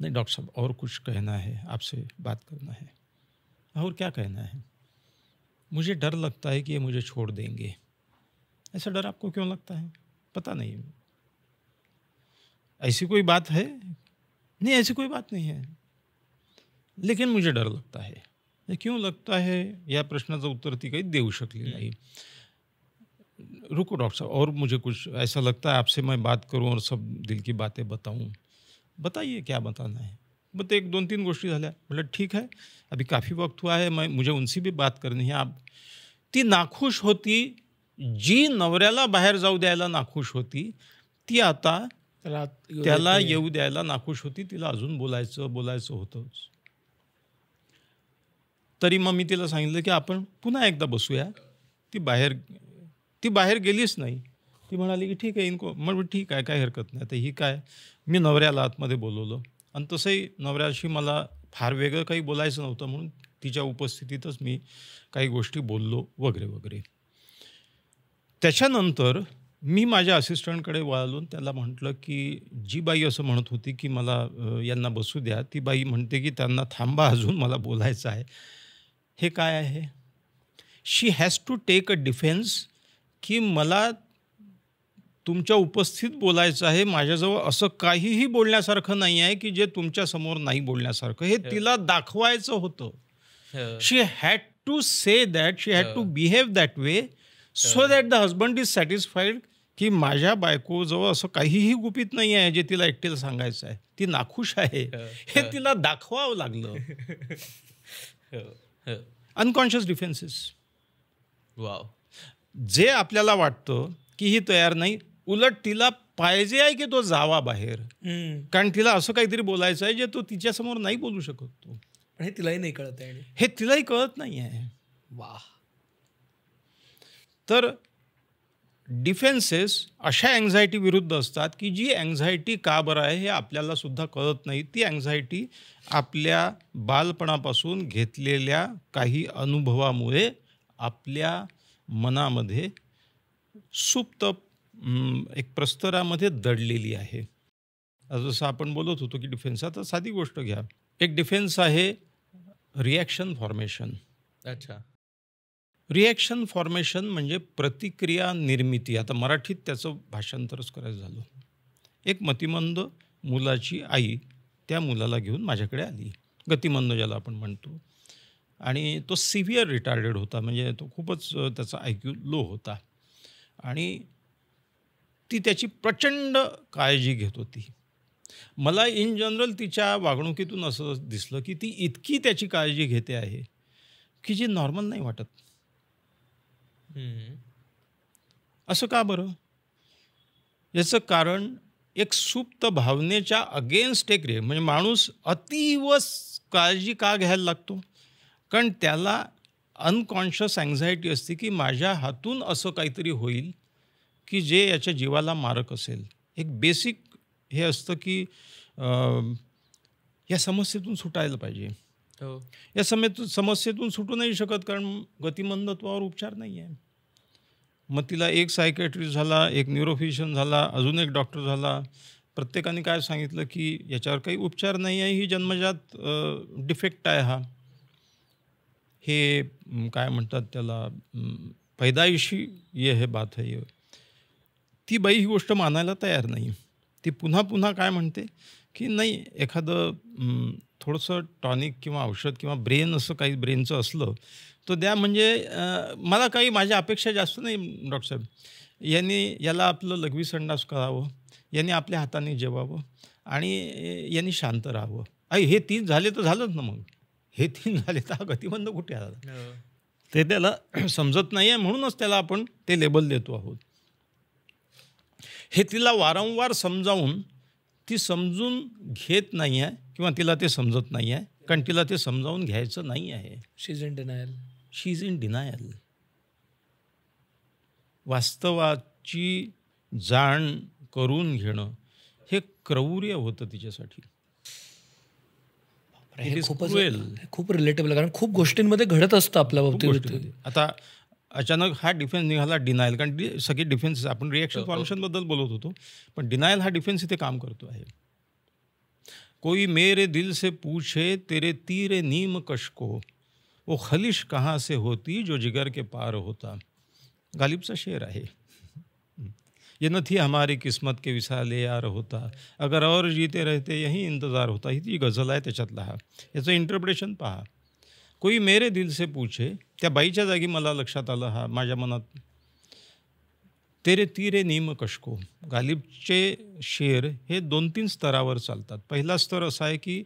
नहीं डॉक्टर साहब और कुछ कहना है आपसे बात करना है और क्या कहना है मुझे डर लगता है कि ये मुझे छोड़ देंगे ऐसा डर आपको क्यों लगता है पता नहीं ऐसी कोई बात है नहीं ऐसी कोई बात नहीं है लेकिन मुझे डर लगता है क्यों लगता यह या प्रश्नाचं तो उत्तर ती काही देऊ शकली हम्म। नाही रुको डॉक्टर साहब और मुझे कुछ ऐसा लगता है आपसे मैं बात करूं और सब दिल की बातें बताऊं बताइए क्या बताना है बता एक दोन तीन गोष्टी झाल्या म्हटलं ठीक है अभी काफ़ी वक्त हुआ है मैं मुझे उनसे भी बात करनी है आप ती नाखुश होती जी नवऱ्याला बाहेर जाऊ द्यायला नाखुश होती ती आता त्याला येऊ द्यायला नाखुश होती तिला अजून बोलायचं बोलायचं होतंच तरी मग मी तिला सांगितलं की आपण पुन्हा एकदा बसूया ती बाहेर ती बाहेर गेलीच नाही ती म्हणाली की ठीक आहे इनको मग ठीक आहे काय हरकत नाही तर ही काय मी नवऱ्याला आतमध्ये बोलवलं आणि तसंही नवऱ्याशी मला फार वेगळं काही बोलायचं नव्हतं म्हणून तिच्या उपस्थितीतच मी काही गोष्टी बोललो वगैरे वगैरे त्याच्यानंतर मी माझ्या असिस्टंटकडे वळालून त्याला म्हटलं की जी बाई असं म्हणत होती की मला यांना बसू द्या ती बाई म्हणते की त्यांना थांबा अजून मला बोलायचं आहे हे काय आहे she has to take a defence की मला तुमच्या उपस्थित बोलायचं आहे माझ्याजवळ असं काहीही बोलण्यासारखं नाही आहे की जे तुमच्यासमोर नाही बोलण्यासारखं हे तिला दाखवायचं होतं she had to say that she had to behave that way so that the husband is satisfied की माझ्या बायकोजवळ असं काहीही गुपित नाही आहे जे तिला एकटीला सांगायचं आहे ती नाखुश आहे हो, हे हो. तिला दाखवावं लागलं अनकॉन्शियस डिफेन्सेस वा जे आपल्याला वाटतं की ही तयार नाही उलट तिला पाहिजे आहे की तो जावा बाहेर कारण तिला असं काहीतरी बोलायचं आहे जे तो तिच्यासमोर नाही बोलू शकत हे तिलाही नाही कळत आहे हे तिलाही कळत नाही आहे वा तर डिफेन्सेस अशा अँझायटी विरुद्ध असतात की जी अँझायटी का बरं आहे हे आपल्याला सुद्धा कळत नाही ती अँझायटी आपल्या बालपणापासून घेतलेल्या काही अनुभवामुळे आपल्या मनामध्ये सुप्त एक प्रस्तरामध्ये दडलेली आहे जसं आपण बोलत होतो की डिफेन्स आता साधी गोष्ट घ्या एक डिफेन्स आहे रिॲक्शन फॉर्मेशन अच्छा रिॲक्शन फॉर्मेशन म्हणजे प्रतिक्रिया निर्मिती आता मराठीत त्याचं भाषांतरच करायचं झालं एक मतिमंद मुलाची आई त्या मुलाला घेऊन माझ्याकडे आली गतिमंद ज्याला आपण म्हणतो आणि तो सिव्हिअर रिटार्डेड होता म्हणजे तो खूपच त्याचा आयक्यू लो होता आणि ती त्याची प्रचंड काळजी घेत होती मला इन जनरल तिच्या वागणुकीतून असं दिसलं की ती इतकी त्याची काळजी घेते आहे की जी नॉर्मल नाही वाटत असं का बरं याचं कारण एक सुप्त भावनेच्या अगेन्स्ट एक रे म्हणजे माणूस अतीव काळजी का घ्यायला लागतो कारण त्याला अनकॉन्शियस अँझायटी असते की माझ्या हातून असं काहीतरी होईल की जे याच्या जीवाला मारक असेल एक बेसिक हे असतं की या समस्येतून सुटायला पाहिजे हो. या समेत समस्येतून सुटू नाही शकत कारण गतिमंदत्वावर उपचार नाही आहे मग तिला एक सायकॅट्रिस्ट झाला एक न्यूरोफिशियन झाला अजून एक डॉक्टर झाला प्रत्येकाने काय सांगितलं की याच्यावर काही उपचार नाही आहे ही जन्मजात डिफेक्ट आहे हा हे काय म्हणतात त्याला पैदाईशी ये हे बात आहे ती बाई ही गोष्ट मानायला तयार नाही ती पुन्हा पुन्हा काय म्हणते की नाही एखादं थोडंसं टॉनिक किंवा औषध किंवा ब्रेन असं काही ब्रेनचं असलं तर द्या म्हणजे मला काही माझ्या अपेक्षा जास्त नाही डॉक्टर साहेब यांनी याला आपलं लघवी संडास करावं यांनी आपल्या हाताने जेवावं आणि यांनी शांत राहावं आई हे तीन झाले तर झालंच ना मग हे तीन झाले तर हा गतिबंध कुठे आला हो. ते त्याला समजत नाही आहे म्हणूनच त्याला आपण ते लेबल देतो आहोत हे तिला वारंवार समजावून ती समजून घेत नाही आहे किंवा तिला ते समजत नाही आहे कारण तिला ते समजावून घ्यायचं नाही आहे she is in denial she is in denial वास्तवाची जाण करून घेणं हे क्रौर्य होतं तिच्यासाठी खूप रिलेटेबल कारण खूप गोष्टींमध्ये घडत असतं आपल्या बाबतीत आता अचानक हा डिफेन्स निघाला डिनायल कारण डि सगळे डिफेन्स आपण रिॲक्शन फॉर्मेशनबद्दल बोलत होतो पण डिनायल हा डिफेन्स इथे काम करतो आहे कोई मेरे दिल से पूछे तेरे तीरे नीम कश को वो खलिश कहाँ से होती जो जिगर के पार होता गालिब सा शेर है ये न थी हमारी किस्मत के विसाले यार होता अगर और जीते रहते यही इंतजार होता ही ती तो गझल आहे त्याच्यातला हा याचं इंटरप्रिटेशन पहा कोई मेरे दिल से पूछे त्या बाईच्या जागी मला लक्षात आलं हा माझ्या मनात तेरे तीरे नीम कशको गालिबचे शेर हे दोन तीन स्तरावर चालतात पहिला स्तर असा आहे की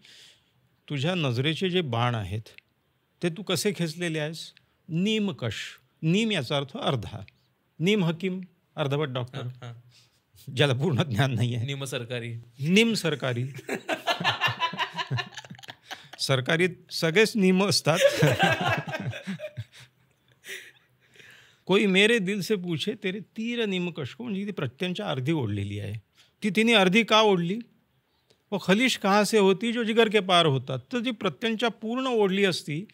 तुझ्या नजरेचे जे बाण आहेत ते तू कसे खेचलेले आहेस कश नीम याचा अर्थ अर्धा नीम हकीम अर्धवट डॉक्टर ज्याला पूर्ण ज्ञान नाही आहे निम सरकारी निम सरकारी सरकारी सगळेच नियम असतात कोई मेरे दिल से पूछे तेरे तीर निमकशको म्हणजे ती प्रत्यंच्या अर्धी ओढलेली आहे ती तिने अर्धी का ओढली व खलिश कहा से होती जो जिगर के पार होतात तर जी प्रत्यंच्या पूर्ण ओढली असती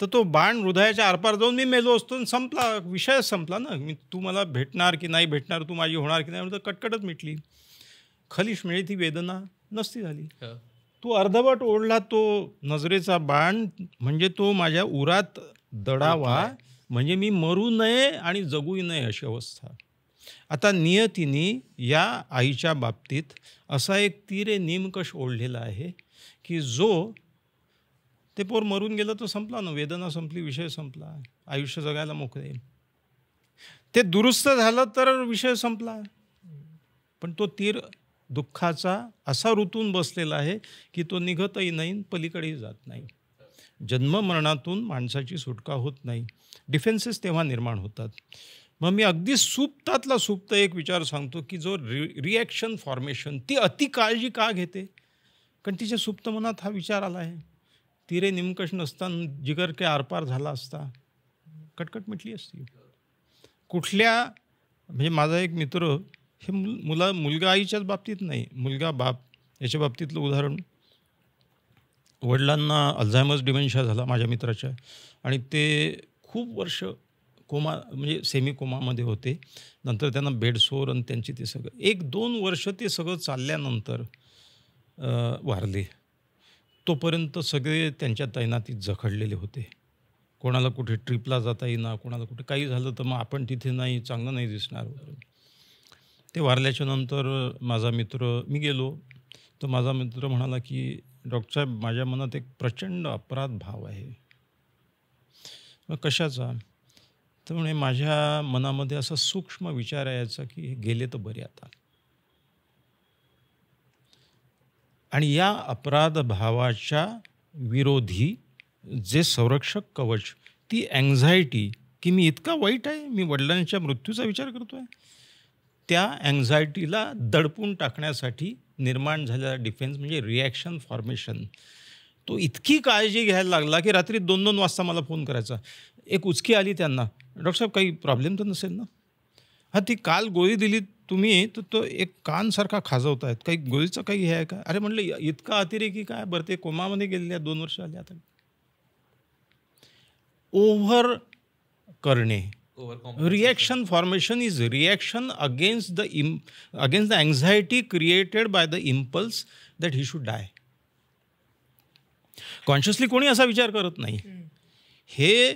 तर तो बाण हृदयाच्या आरपार जाऊन मी मेलो असतो संपला विषय संपला ना मी तू मला भेटणार की नाही भेटणार तू माझी होणार की नाही म्हणून कटकटच मिटली खलिश मिळे ती वेदना नसती झाली तो अर्धवट ओढला तो नजरेचा बाण म्हणजे तो माझ्या उरात दडावा म्हणजे मी मरू नये आणि जगू नये अशी अवस्था आता नियतीने या आईच्या बाबतीत असा एक तीरे निमकश ओढलेला आहे की जो ते पोर मरून गेलं तर संपला ना वेदना संपली विषय संपला आयुष्य जगायला मोकळे ते दुरुस्त झालं तर विषय संपला पण तो तीर दुःखाचा असा ऋतून बसलेला आहे की तो निघतही नाही पलीकडेही जात नाही जन्ममरणातून माणसाची सुटका होत नाही डिफेन्सेस तेव्हा निर्माण होतात मग मी अगदी सुप्तातला सुप्त एक विचार सांगतो की जो रि रिॲक्शन फॉर्मेशन ती अति काळजी का घेते कारण तिच्या सुप्त मनात हा विचार आला आहे तिरे निमकश नसताना जिगर काय आरपार झाला असता कटकट मिटली असती कुठल्या म्हणजे माझा एक मित्र हे मुला मुलगा आईच्याच बाबतीत नाही मुलगा बाप याच्या बाबतीतलं उदाहरण वडिलांना अल्झायमर्स डिमेन्शिया झाला माझ्या मित्राच्या आणि ते खूप वर्ष कोमा म्हणजे सेमी कोमामध्ये होते नंतर त्यांना बेडसोर आणि त्यांची ते सगळं एक दोन वर्ष ते सगळं चालल्यानंतर वारले तोपर्यंत सगळे त्यांच्या तैनातीत जखडलेले होते कोणाला कुठे ट्रिपला जाता येईना कोणाला कुठे काही झालं तर मग आपण तिथे नाही चांगलं नाही दिसणार ते वारल्याच्या नंतर माझा मित्र मी गेलो तर माझा मित्र म्हणाला की डॉक्टर साहेब माझ्या मनात एक प्रचंड अपराध भाव आहे कशाचा तर म्हणे माझ्या मनामध्ये असा सूक्ष्म विचार यायचा की गेले तर बरे आता आणि या अपराध भावाच्या विरोधी जे संरक्षक कवच ती अँझायटी की मी इतका वाईट आहे मी वडिलांच्या मृत्यूचा विचार करतो आहे त्या अँझायटीला दडपून टाकण्यासाठी निर्माण झालेला डिफेन्स म्हणजे रिॲक्शन फॉर्मेशन तो इतकी काळजी घ्यायला लागला की रात्री दोन दोन वाजता मला फोन करायचा एक उचकी आली त्यांना डॉक्टर साहेब काही प्रॉब्लेम तर नसेल ना हां ती काल गोळी दिली तुम्ही तर तो एक कानसारखा खाजवत आहेत काही गोळीचं काही हे आहे का अरे म्हटलं इतका अतिरेकी काय बरं ते कोमामध्ये गेलेले दोन वर्ष आले आता ओव्हर करणे reaction formation is reaction against the इम against the anxiety created by the impulse that he should die consciously कोणी असा विचार करत नाही हे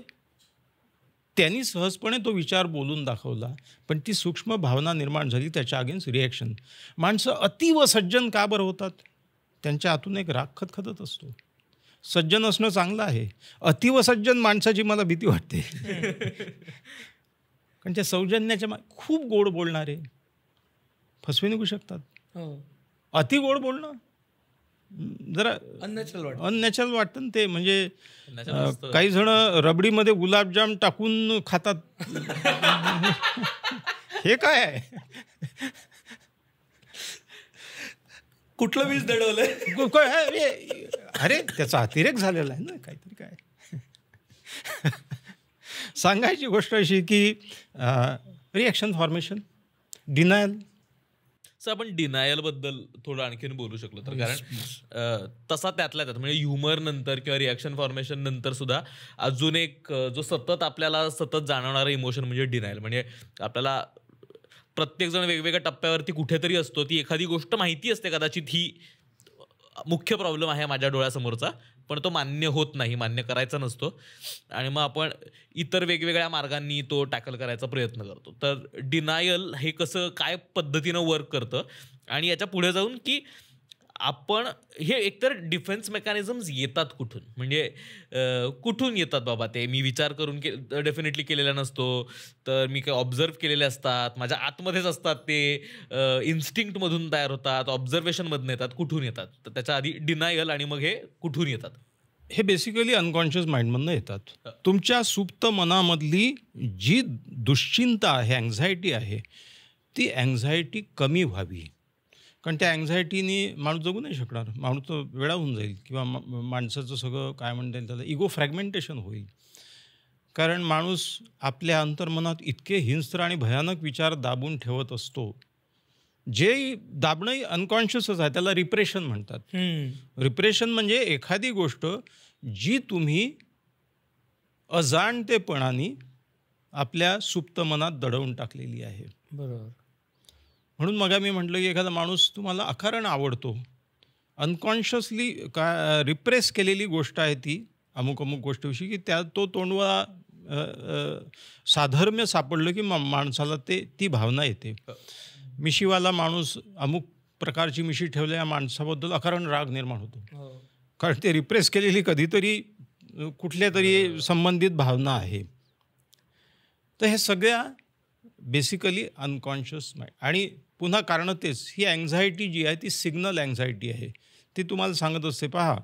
त्यांनी सहजपणे तो विचार बोलून दाखवला पण ती सूक्ष्म भावना निर्माण झाली त्याच्या अगेन्स्ट रिॲक्शन माणसं अतिव सज्जन का बरं होतात त्यांच्या आतून एक राग खतखतत असतो सज्जन असणं चांगलं आहे अतिव सज्जन माणसाची मला भीती वाटते पण त्या सौजन्याच्या खूप गोड बोलणारे फसवे निघू शकतात हो. अति गोड बोलणं जरा अननॅचरल वाटतं अननॅचरल वाटतं ना ते म्हणजे काही जण रबडीमध्ये गुलाबजाम टाकून खातात हे काय आहे कुठलं वीज दडवलं अरे त्याचा अतिरेक झालेला आहे ना काहीतरी काय सांगायची गोष्ट अशी की रिॲक्शन फॉर्मेशन डिनायल सर आपण डिनायलबद्दल थोडं आणखीन बोलू शकलो तर कारण तसा त्यातल्या त्यात म्हणजे ह्युमर नंतर किंवा रिॲक्शन फॉर्मेशन नंतर सुद्धा अजून एक जो सतत आपल्याला सतत जाणवणारा इमोशन म्हणजे डिनायल म्हणजे आपल्याला प्रत्येकजण वेगवेगळ्या टप्प्यावरती कुठेतरी असतो ती एखादी गोष्ट माहिती असते कदाचित ही मुख्य प्रॉब्लेम आहे माझ्या डोळ्यासमोरचा पण तो मान्य होत नाही मान्य करायचा नसतो आणि मग आपण इतर वेगवेगळ्या मार्गांनी तो टॅकल करायचा प्रयत्न करतो तर डिनायल हे कसं काय पद्धतीनं वर्क करतं आणि याच्या पुढे जाऊन की आपण हे एकतर डिफेन्स मेकॅनिझम्स येतात कुठून म्हणजे कुठून येतात बाबा ते मी विचार करून के डेफिनेटली केलेला नसतो तर मी काय ऑब्झर्व केलेले असतात माझ्या आतमध्येच असतात ते इन्स्टिंक्टमधून तयार होतात ऑब्झर्वेशनमधून येतात कुठून येतात तर त्याच्या आधी डिनायल आणि मग हे कुठून येतात हे बेसिकली अनकॉन्शियस माइंडमधनं येतात तुमच्या सुप्त मनामधली जी दुश्चिंता आहे अँझायटी आहे ती अँझायटी कमी व्हावी कारण त्या अँझायटीनी माणूस जगू नाही शकणार माणूस वेळा होऊन जाईल किंवा माणसाचं सगळं काय म्हणता येईल त्याला इगो फ्रॅगमेंटेशन होईल कारण माणूस आपल्या अंतर्मनात इतके हिंस्त्र आणि भयानक विचार दाबून ठेवत असतो जे दाबणंही अनकॉन्शियसच आहे त्याला रिप्रेशन म्हणतात रिप्रेशन म्हणजे एखादी गोष्ट जी तुम्ही अजाणतेपणाने आपल्या सुप्त मनात दडवून टाकलेली आहे बरोबर म्हणून मग मी म्हटलं की एखादा माणूस तुम्हाला अकारण आवडतो अनकॉन्शियसली का रिप्रेस केलेली गोष्ट आहे ती अमुक अमुक गोष्टीविषयी की त्या तो तोंडवा साधर्म्य सापडलं की मा माणसाला ते ती भावना येते मिशीवाला माणूस अमुक प्रकारची मिशी ठेवल्या माणसाबद्दल अकारण राग निर्माण होतो हो. कारण ते रिप्रेस केलेली कधीतरी कुठल्या तरी संबंधित भावना आहे तर हे सगळ्या बेसिकली अनकॉन्शियस माइंड आणि पुन्हा कारण तेच ही अँझायटी जी आहे ती सिग्नल अँझायटी आहे ती तुम्हाला सांगत असते पहा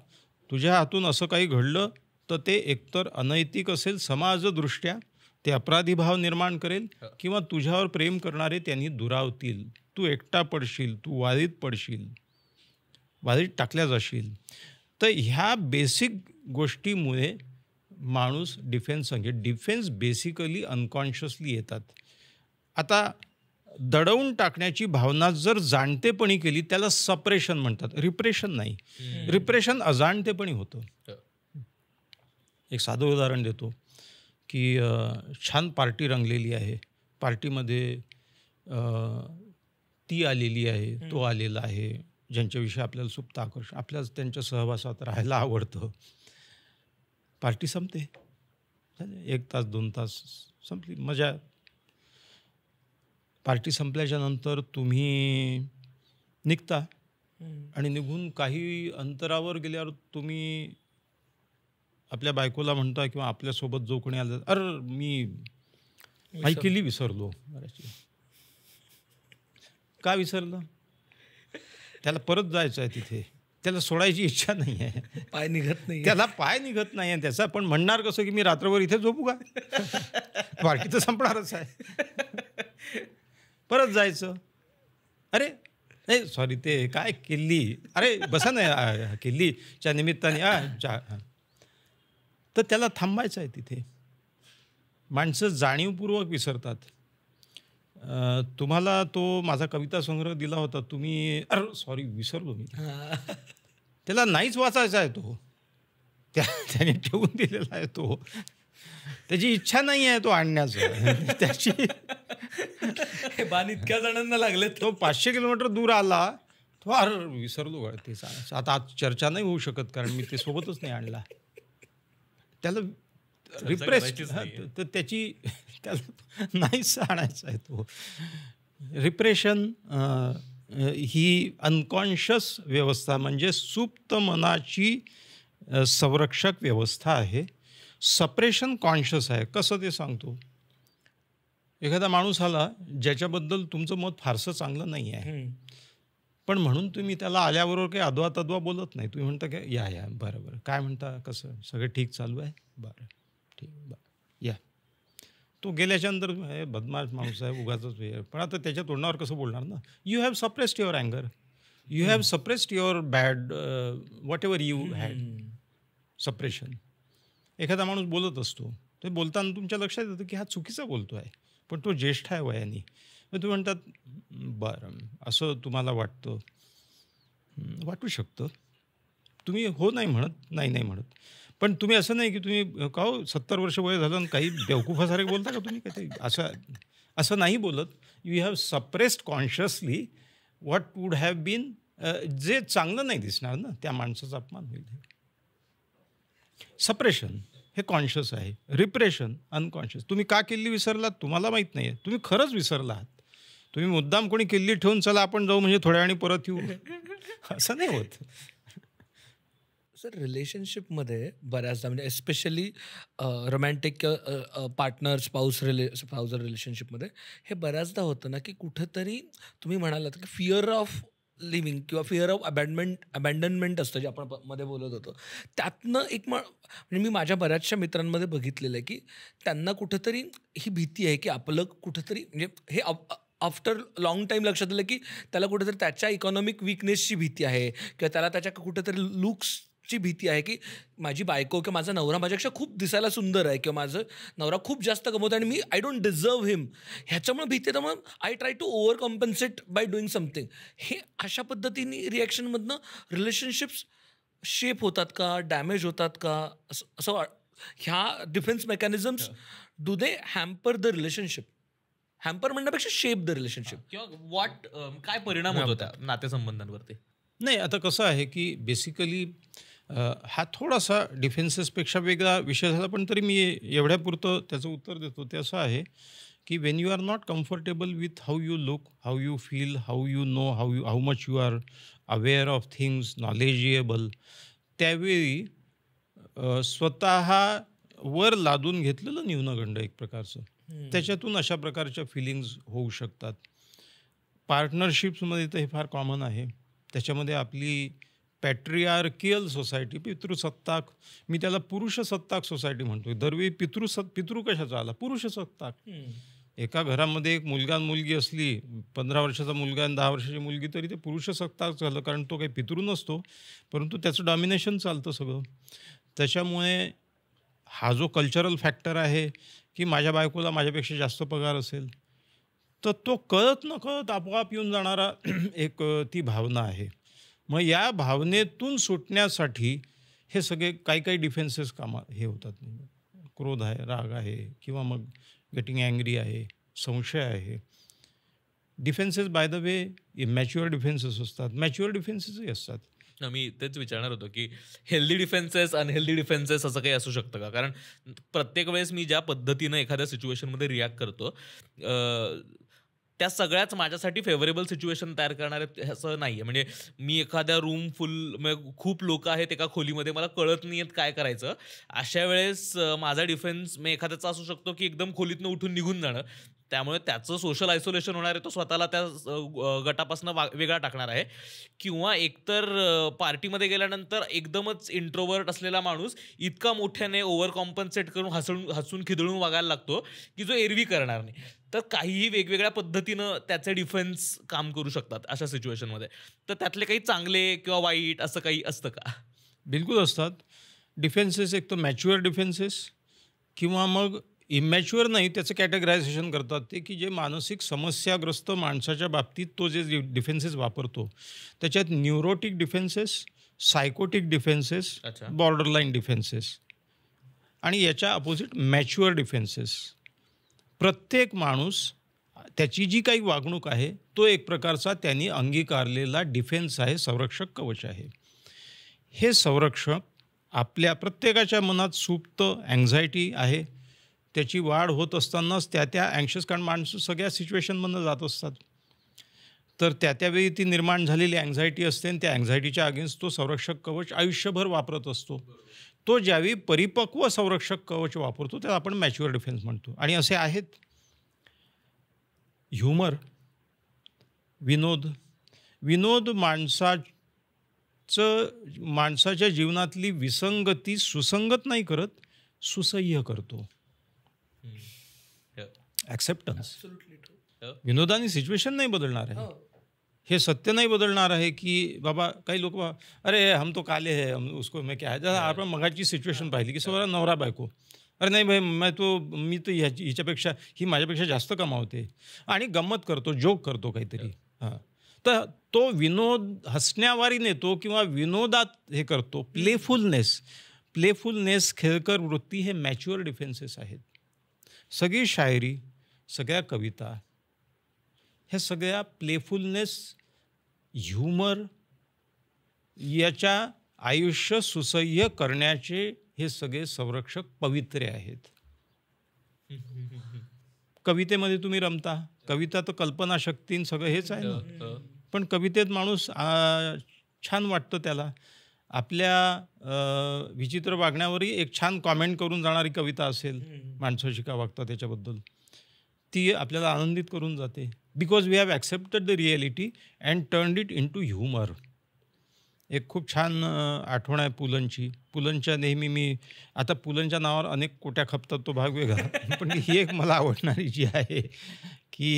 तुझ्या हातून असं काही घडलं तर ते एकतर अनैतिक असेल समाजदृष्ट्या ते अपराधी भाव निर्माण करेल किंवा तुझ्यावर प्रेम करणारे त्यांनी दुरावतील तू एकटा पडशील तू वादीत पडशील वादीत टाकल्या जाशील तर ह्या बेसिक गोष्टीमुळे माणूस डिफेन्स सांगेल डिफेन्स बेसिकली अनकॉन्शियसली येतात आता दडवून टाकण्याची भावना जर जाणतेपणी केली त्याला सप्रेशन म्हणतात रिप्रेशन नाही रिप्रेशन अजाणतेपणी होतं हो. एक साधं उदाहरण देतो की छान पार्टी रंगलेली आहे पार्टीमध्ये ती आलेली आहे तो आलेला आहे ज्यांच्याविषयी आपल्याला सुप्त आकर्षण आपल्याच त्यांच्या सहवासात राहायला आवडतं पार्टी संपते एक तास दोन तास संपली मजा पार्टी संपल्याच्या नंतर तुम्ही निघता आणि निघून काही अंतरावर गेल्यावर तुम्ही आपल्या बायकोला म्हणता किंवा आपल्यासोबत जो कोणी आला अर मी केली विसरलो का विसरलं त्याला परत जायचं आहे तिथे त्याला सोडायची इच्छा नाही आहे पाय निघत नाही त्याला पाय निघत नाही आहे त्याचा पण म्हणणार कसं की मी रात्रभर इथे झोपू का बाकी तर संपणारच आहे परत जायचं अरे नाही सॉरी ते काय किल्ली अरे बसा ना किल्लीच्या निमित्ताने तर त्याला थांबायचं आहे तिथे माणसं जाणीवपूर्वक विसरतात तुम्हाला तो माझा कविता संग्रह दिला होता तुम्ही अरे सॉरी विसरलो मी त्याला नाहीच वाचायचा आहे तो त्याने ठेवून दिलेला आहे तो त्याची इच्छा नाही आहे तो आणण्याचं त्याची बाण इतक्या जणांना लागले तो पाचशे किलोमीटर दूर आला तो अर विसरलो ते आता चर्चा नाही होऊ शकत कारण मी ते सोबतच नाही आणला त्याला रिप्रेस तर त्याची त्याला नाहीच आणायचा आहे तो रिप्रेशन ही अनकॉन्शियस व्यवस्था म्हणजे सुप्त मनाची संरक्षक व्यवस्था आहे सप्रेशन कॉन्शियस आहे कसं ते सांगतो एखादा माणूस आला ज्याच्याबद्दल तुमचं मत फारसं चांगलं नाही आहे पण म्हणून तुम्ही त्याला आल्याबरोबर काही अद्वा तद्वा बोलत नाही तुम्ही म्हणता की या या बरं बरं काय म्हणता कसं सगळं ठीक चालू आहे बरं ठीक बरं या तो गेल्याच्यानंतर बदमाश माणूस आहे उगाच पण आता त्याच्या तोंडावर कसं बोलणार ना यू हॅव सप्रेस्ड युअर अँगर you have suppressed your bad whatever you had suppression एखादा माणूस बोलत असतो ते बोलताना तुमच्या लक्षात येतं की हा चुकीचा बोलतो आहे पण तो ज्येष्ठ आहे वयाने मग तुम्ही म्हणतात बरं असं तुम्हाला वाटतं वाटू शकतं तुम्ही हो नाही म्हणत नाही नाही म्हणत पण तुम्ही असं नाही की तुम्ही का हो सत्तर वर्ष वय झालं आणि काही बेवकुफासारखे बोलता का तुम्ही काही असं असं नाही बोलत you have suppressed consciously what would have been जे चांगलं नाही दिसणार ना त्या माणसाचा अपमान होईल सप्रेशन हे कॉन्शियस आहे रिप्रेशन अनकॉन्शियस तुम्ही का किल्ली विसरलात तुम्हाला माहीत नाही आहे तुम्ही खरंच विसरला आहात तुम्ही मुद्दाम कोणी किल्ली ठेवून चला आपण जाऊ म्हणजे थोड्या आणि परत येऊ असं नाही होत सर रिलेशनशिपमध्ये बऱ्याचदा म्हणजे एस्पेशली रोमॅन्टिक पार्टनर्स पाऊस रिले पाऊस रिलेशनशिपमध्ये हे बऱ्याचदा होतं ना की कुठंतरी तुम्ही म्हणालात की फिअर ऑफ लिव्हिंग किंवा फिअर ऑफ अबँडमेंट अबॅन्डनमेंट असतं जे आपण मध्ये बोलत होतो त्यातनं एक म्हणजे मी माझ्या बऱ्याचशा मित्रांमध्ये बघितलेलं आहे की त्यांना कुठंतरी ही भीती आहे की आपलं कुठंतरी म्हणजे हे आफ्टर लाँग टाईम लक्षात आलं की त्याला कुठेतरी त्याच्या इकॉनॉमिक विकनेसची भीती आहे किंवा त्याला त्याच्या कुठेतरी लुक्स ची भीती आहे की माझी बायको किंवा माझा नवरा माझ्यापेक्षा खूप दिसायला सुंदर आहे किंवा माझं नवरा खूप जास्त कमवतो आणि मी आय डोंट डिझर्व हिम ह्याच्यामुळे भीती आहे मग I try to overcompensate by doing something हे अशा पद्धतीने रिॲक्शनमधनं रिलेशनशिप्स शेप होतात का डॅमेज होतात का असं असं ह्या defence mechanisms do they hamper the relationship hamper म्हणण्यापेक्षा शेप द रिलेशनशिप किंवा वॉट काय परिणाम होतो त्या नातेसंबंधांवरती नाही आता कसं आहे की बेसिकली हा थोडासा डिफेन्सेसपेक्षा वेगळा विषय झाला पण तरी मी एवढ्यापुरतं त्याचं उत्तर देतो ते असं आहे की when you are not comfortable with how you look how you feel how you know how you how much you are aware of things knowledgeable त्यावेळी स्वत वर लादून घेतलेलं न्यूनगंड एक प्रकारचं त्याच्यातून अशा प्रकारच्या फिलिंग्ज होऊ शकतात पार्टनरशिप्समध्ये तर हे फार कॉमन आहे त्याच्यामध्ये आपली पॅट्रियार्कियल सोसायटी पितृसत्ताक मी त्याला पुरुषसत्ताक सोसायटी म्हणतो दरवेळी पितृसत् पितृ कशाचा आला पुरुषसत्ताक एका घरामध्ये एक मुलगा मुलगी असली पंधरा वर्षाचा मुलगा आणि दहा वर्षाची मुलगी तरी ते पुरुषसत्ताक झालं कारण तो काही पितृ नसतो परंतु त्याचं डॉमिनेशन चालतं सगळं त्याच्यामुळे हा जो कल्चरल फॅक्टर आहे की माझ्या बायकोला माझ्यापेक्षा जास्त पगार असेल तर तो कळत न कळत आपोआप येऊन जाणारा एक ती भावना आहे मग या भावनेतून सुटण्यासाठी हे सगळे काही काही डिफेन्सेस कामा हे होतात क्रोध आहे राग आहे किंवा मग गेटिंग अँग्री आहे संशय आहे defences by the way mature defences असतात मॅच्युअर डिफेन्सेसही असतात मी तेच विचारणार होतो की हेल्दी डिफेन्सेस अनहेल्दी डिफेन्सेस असं काही असू शकतं का कारण प्रत्येक वेळेस मी ज्या पद्धतीनं एखाद्या सिच्युएशनमध्ये रिॲक्ट करतो त्या सगळ्याच माझ्यासाठी फेवरेबल सिच्युएशन तयार आहेत असं नाही आहे म्हणजे मी एखाद्या रूम फुल म्हणजे खूप लोक आहेत एका खोलीमध्ये मला कळत नाही आहेत काय करायचं अशा वेळेस माझा डिफेन्स मी एखाद्याचा असू शकतो की एकदम खोलीतनं उठून निघून जाणं त्यामुळे त्याचं सोशल आयसोलेशन होणार आहे तो स्वतःला त्या गटापासून वा वेगळा टाकणार आहे किंवा एकतर पार्टीमध्ये गेल्यानंतर एकदमच इंट्रोवर्ट असलेला माणूस इतका मोठ्याने ओव्हर कॉम्पन्सेट करून हसून हसून खिदळून वागायला लागतो की जो एरवी करणार नाही तर काहीही वेगवेगळ्या पद्धतीनं त्याचे डिफेन्स काम करू शकतात अशा सिच्युएशनमध्ये तर त्यातले काही चांगले किंवा वाईट असं काही असतं का बिलकुल असतात डिफेन्सेस एक तर मॅच्युअर डिफेन्सेस किंवा मग इमॅच्युअर नाही त्याचं कॅटेगरायझेशन करतात ते की जे मानसिक समस्याग्रस्त माणसाच्या बाबतीत तो जे डिफेन्सेस वापरतो त्याच्यात neurotic defences psychotic defences borderline defences आणि याच्या अपोजिट मॅच्युअर डिफेन्सेस प्रत्येक माणूस त्याची जी काही वागणूक आहे तो एक प्रकारचा त्यांनी अंगीकारलेला डिफेन्स आहे संरक्षक कवच आहे हे संरक्षक आपल्या प्रत्येकाच्या मनात सुप्त अँझायटी आहे त्याची वाढ होत असतानाच त्या त्या अँशस कारण माणसं सगळ्या सिच्युएशनमधनं जात असतात तर त्या त्यावेळी ती निर्माण झालेली अँझायटी असते आणि त्या अँझायटीच्या अगेन्स्ट तो संरक्षक कवच आयुष्यभर वापरत असतो तो ज्यावेळी परिपक्व संरक्षक कवच वापरतो त्याला आपण मॅच्युअर डिफेन्स म्हणतो आणि असे आहेत ह्युमर विनोद विनोद माणसाचं माणसाच्या जीवनातली विसंगती सुसंगत नाही करत सुसह्य करतो ॲक्सेप्टन्स विनोदानी सिच्युएशन नाही बदलणार आहे हो. हे सत्य नाही बदलणार आहे की बाबा काही लोक अरे हम तो काले है उसको मैं क्या है जसं आपण मगाची सिच्युएशन पाहिली की सगळा नवरा बायको अरे नाही भाई मी तो मी तर ह्याची हिच्यापेक्षा ही माझ्यापेक्षा जास्त कमावते आणि गंमत करतो जोक करतो काहीतरी हां तर तो विनोद हसण्यावारी नेतो किंवा विनोदात हे करतो प्लेफुलनेस hmm. प्लेफुलनेस खेळकर वृत्ती हे मॅच्युअर डिफेन्सेस आहेत सगळी शायरी सगळ्या कविता ह्या सगळ्या प्लेफुलनेस ह्युमर याच्या आयुष्य सुसह्य करण्याचे हे सगळे संरक्षक पवित्रे आहेत कवितेमध्ये तुम्ही रमता कविता तर कल्पनाशक्तीन सगळं हेच आहे ना पण कवितेत माणूस छान वाटतं त्याला आपल्या विचित्र वागण्यावरही एक छान कॉमेंट करून जाणारी कविता असेल माणसाशी का वागतात त्याच्याबद्दल ती आपल्याला आनंदित करून जाते because we have accepted the reality and turn it into humour एक खूप छान आठवण आहे पुलंची पुलंच्या नेहमी मी आता पुलंच्या नावावर अनेक कोट्या खपतात तो भाग वेगळा पण ही एक मला आवडणारी जी आहे की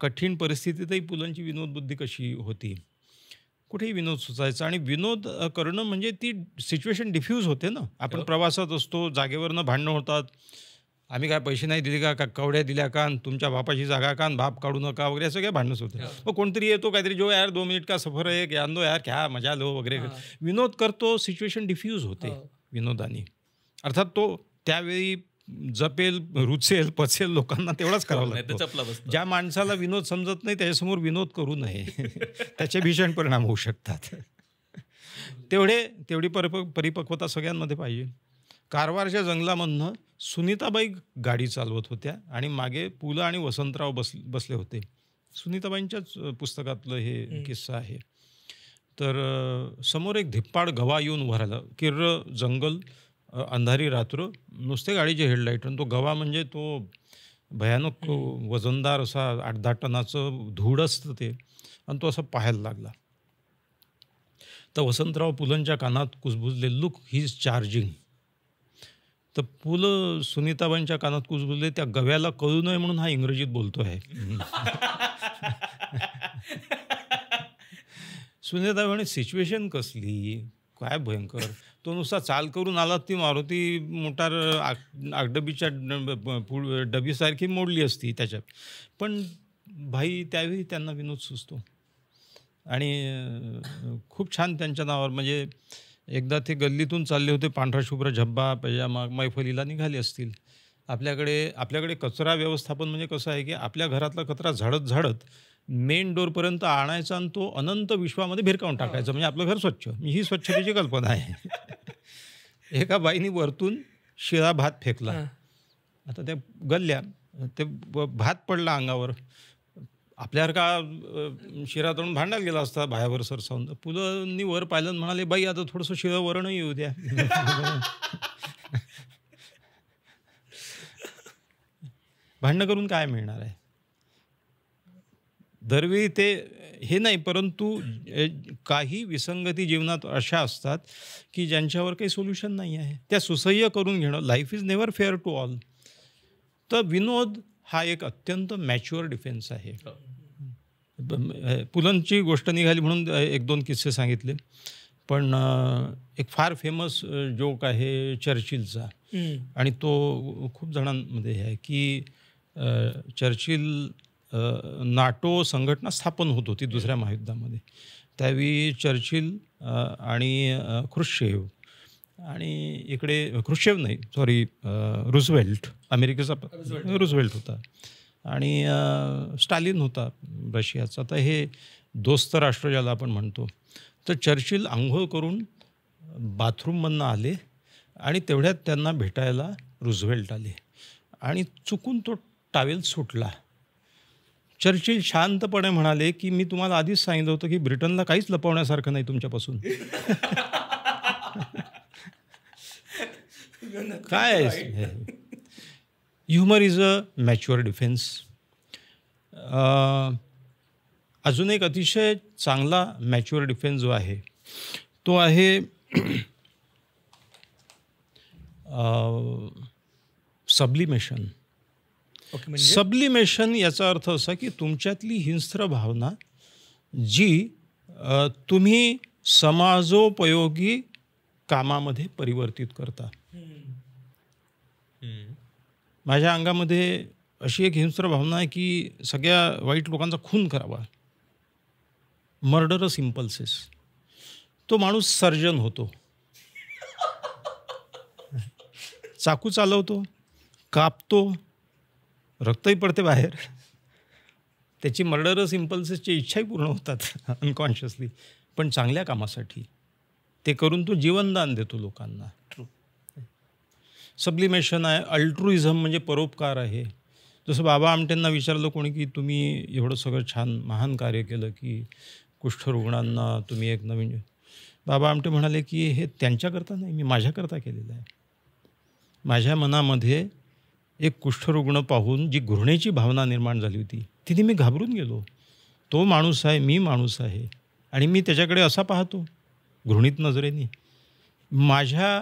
कठीण परिस्थितीतही पुलंची विनोदबुद्धी कशी होती कुठेही विनोद सुचायचा आणि विनोद करणं म्हणजे ती सिच्युएशन डिफ्यूज होते ना आपण हो. प्रवासात असतो जागेवरनं भांडणं होतात आम्ही काय पैसे नाही दिले का का कवड्या दिल्या का तुमच्या बापाची जागा का बाप काढू नका वगैरे असं काय भांडणंच होतं मग कोणतरी येतो काहीतरी जो यार दोन मिनिट का सफर आहे की आणतो यार ख्या मजा लो वगैरे विनोद करतो सिच्युएशन डिफ्यूज होते हो. विनोदानी अर्थात तो त्यावेळी जपेल रुचेल पचेल लोकांना तेवढाच करावं लागतं ज्या माणसाला विनोद समजत नाही त्याच्यासमोर विनोद करू नये त्याचे भीषण परिणाम होऊ शकतात तेवढे तेवढी परिपक्वता सगळ्यांमध्ये पाहिजे कारवारच्या जंगलामधनं सुनीताबाई गाडी चालवत होत्या आणि मागे पु आणि वसंतराव बस बसले होते सुनीताबाईंच्याच पुस्तकातलं हे किस्सा आहे तर समोर एक धिप्पाड गवा येऊन उभा राहिला किर्र जंगल अंधारी रात्र नुसते गाडीचे हेडलाईट आणि तो गवा म्हणजे तो भयानक वजनदार असा आठ दहा टनाचं धूड असतं ते आणि तो असं पाहायला लागला तर वसंतराव पुलंच्या कानात कुजबुजले लुक ही इज चार्जिंग तर पु ल सुनीताबाईंच्या कानात कुजबुजले त्या गव्याला कळू नये म्हणून हा इंग्रजीत बोलतो आहे सुनीताबाई सिच्युएशन कसली काय भयंकर तो नुसता चाल करून आला ती मारुती मोटार आग आगडबीच्या डबीसारखी मोडली असती त्याच्यात पण भाई त्यावेळी त्यांना विनोद सुचतो आणि खूप छान त्यांच्या नावावर म्हणजे एकदा ते गल्लीतून चालले होते पांढरा शुभ्र झब्बा पैजामा मैफलीला निघाले असतील आपल्याकडे आपल्याकडे कचरा व्यवस्थापन म्हणजे कसं आहे की आपल्या घरातला कचरा झाडत झाडत मेन डोरपर्यंत आणायचा आणि तो अनंत विश्वामध्ये भिरकावून टाकायचा म्हणजे आपलं घर स्वच्छ ही स्वच्छतेची कल्पना आहे एका बाईनी वरतून शिळा भात फेकला आता त्या गल्ल्या ते भात पडला अंगावर आपल्यासारखा शिरातून भांडायला गेला असता बायावर सरसावून पुलंनी वर पाहिलं म्हणाले बाई आता थोडंसं शिळ वरण येऊ द्या भांडणं करून काय मिळणार आहे दरवेळी ते हे नाही परंतु काही विसंगती जीवनात अशा असतात की ज्यांच्यावर काही सोल्युशन नाही आहे त्या सुसह्य करून घेणं life is never fair to all तर विनोद हा एक अत्यंत मॅच्युअर डिफेन्स आहे हो. पुलंची गोष्ट निघाली म्हणून एक दोन किस्से सांगितले पण एक फार फेमस जोक आहे चर्चिलचा आणि तो खूप जणांमध्ये आहे की चर्चिल नाटो संघटना स्थापन होत होती दुसऱ्या महायुद्धामध्ये त्यावेळी चर्चिल आणि खुशेव आणि इकडे क्रुशेव नाही सॉरी रुझवेल्ट अमेरिकेचा रुझवेल्ट होता आणि स्टालिन होता रशियाचा तर हे दोस्त राष्ट्र ज्याला आपण म्हणतो तर चर्चिल आंघोळ करून बाथरूममधनं आले आणि तेवढ्यात त्यांना भेटायला रुझवेल्ट आले आणि चुकून तो टावेल सुटला चर्चिल शांतपणे म्हणाले की मी तुम्हाला आधीच सांगितलं होतं की ब्रिटनला काहीच लपवण्यासारखं नाही तुमच्यापासून काय humour is a mature defence अजून एक अतिशय चांगला मॅच्युअर डिफेन्स जो आहे तो आहे सबलिमेशन म्हणजे? सबलिमेशन याचा अर्थ असा की तुमच्यातली हिंस्त्र भावना जी तुम्ही समाजोपयोगी कामामध्ये परिवर्तित करता माझ्या अंगामध्ये अशी एक हिंस्र भावना आहे की सगळ्या वाईट लोकांचा खून करावा मर्डरस इम्पल्सेस तो माणूस सर्जन होतो चाकू चालवतो कापतो रक्तही पडते बाहेर त्याची मर्डरस इम्पल्सेसची इच्छाही पूर्ण होतात अनकॉन्शियसली पण चांगल्या कामासाठी ते करून तो जीवनदान देतो लोकांना सब्लिमेशन आहे अल्ट्रुइझम म्हणजे परोपकार आहे जसं बाबा आमटेंना विचारलं कोणी की तुम्ही एवढं सगळं छान महान कार्य केलं की कुष्ठरुग्णांना तुम्ही एक नवीन बाबा आमटे म्हणाले की हे त्यांच्याकरता नाही मी माझ्याकरता केलेलं आहे माझ्या मनामध्ये एक कुष्ठरुग्ण पाहून जी घृणेची भावना निर्माण झाली होती तिथे मी घाबरून गेलो तो माणूस आहे मी माणूस आहे आणि मी त्याच्याकडे असा पाहतो घृणित नजरेने माझ्या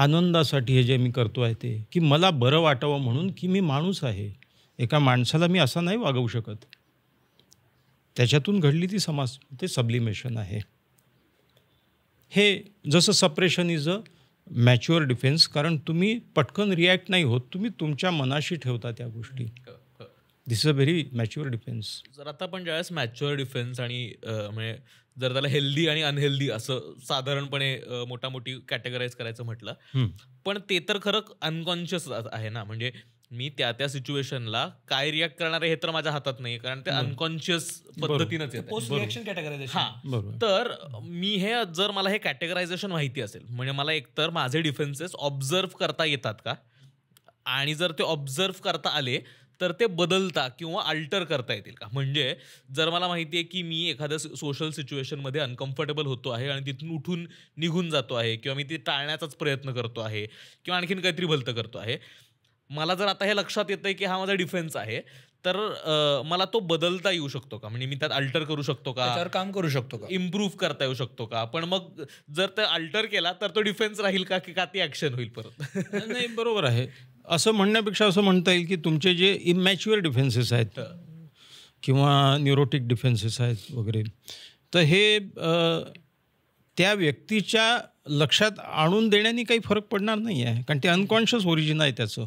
आनंदासाठी हे जे मी करतो आहे ते की मला बरं वाटावं म्हणून की मी माणूस आहे एका माणसाला मी असा नाही वागवू शकत त्याच्यातून घडली ती समाज ते सबलिमेशन आहे हे जसं suppression is a mature defence कारण तुम्ही पटकन रिॲक्ट नाही होत तुम्ही तुमच्या मनाशी ठेवता त्या गोष्टी this is a very mature defence जर आता आपण ज्यावेळेस मॅच्युअर डिफेन्स आणि म्हणजे जर त्याला हेल्दी आणि अनहेल्दी असं साधारणपणे मोठा मोठी कॅटेगराईज करायचं म्हटलं पण ते तर खरं अनकॉन्शियस आहे ना म्हणजे मी त्या त्या सिच्युएशनला काय रिॲक्ट करणार हे तर माझ्या हातात नाही कारण ते अनकॉन्शियस पद्धतीनेच तर मी हे जर मला हे कॅटेगरायझेशन माहिती असेल म्हणजे मला एकतर माझे डिफेन्सेस ऑब्झर्व करता येतात का आणि जर ते ऑब्झर्व करता आले तर ते बदलता किंवा अल्टर करता येतील का म्हणजे जर मला माहिती आहे की मी एखाद्या सोशल सिच्युएशनमध्ये अनकम्फर्टेबल होतो आहे आणि तिथून उठून निघून जातो आहे किंवा मी ते टाळण्याचाच प्रयत्न करतो आहे किंवा आणखीन काहीतरी भलतं करतो आहे मला जर आता हे लक्षात येतं आहे की हा माझा डिफेन्स आहे तर मला तो बदलता येऊ शकतो का म्हणजे मी त्यात अल्टर करू शकतो का काम करू शकतो का इम्प्रूव्ह करता येऊ शकतो का पण मग जर ते अल्टर केला तर तो डिफेन्स राहील का की का ती ऍक्शन होईल परत नाही बरोबर आहे असं म्हणण्यापेक्षा असं म्हणता येईल की तुमचे जे इमॅच्युअर डिफेन्सेस आहेत किंवा न्युरोटिक डिफेन्सेस आहेत वगैरे तर हे त्या व्यक्तीच्या लक्षात आणून देण्याने काही फरक पडणार नाही आहे कारण ते अनकॉन्शियस ओरिजिन आहे त्याचं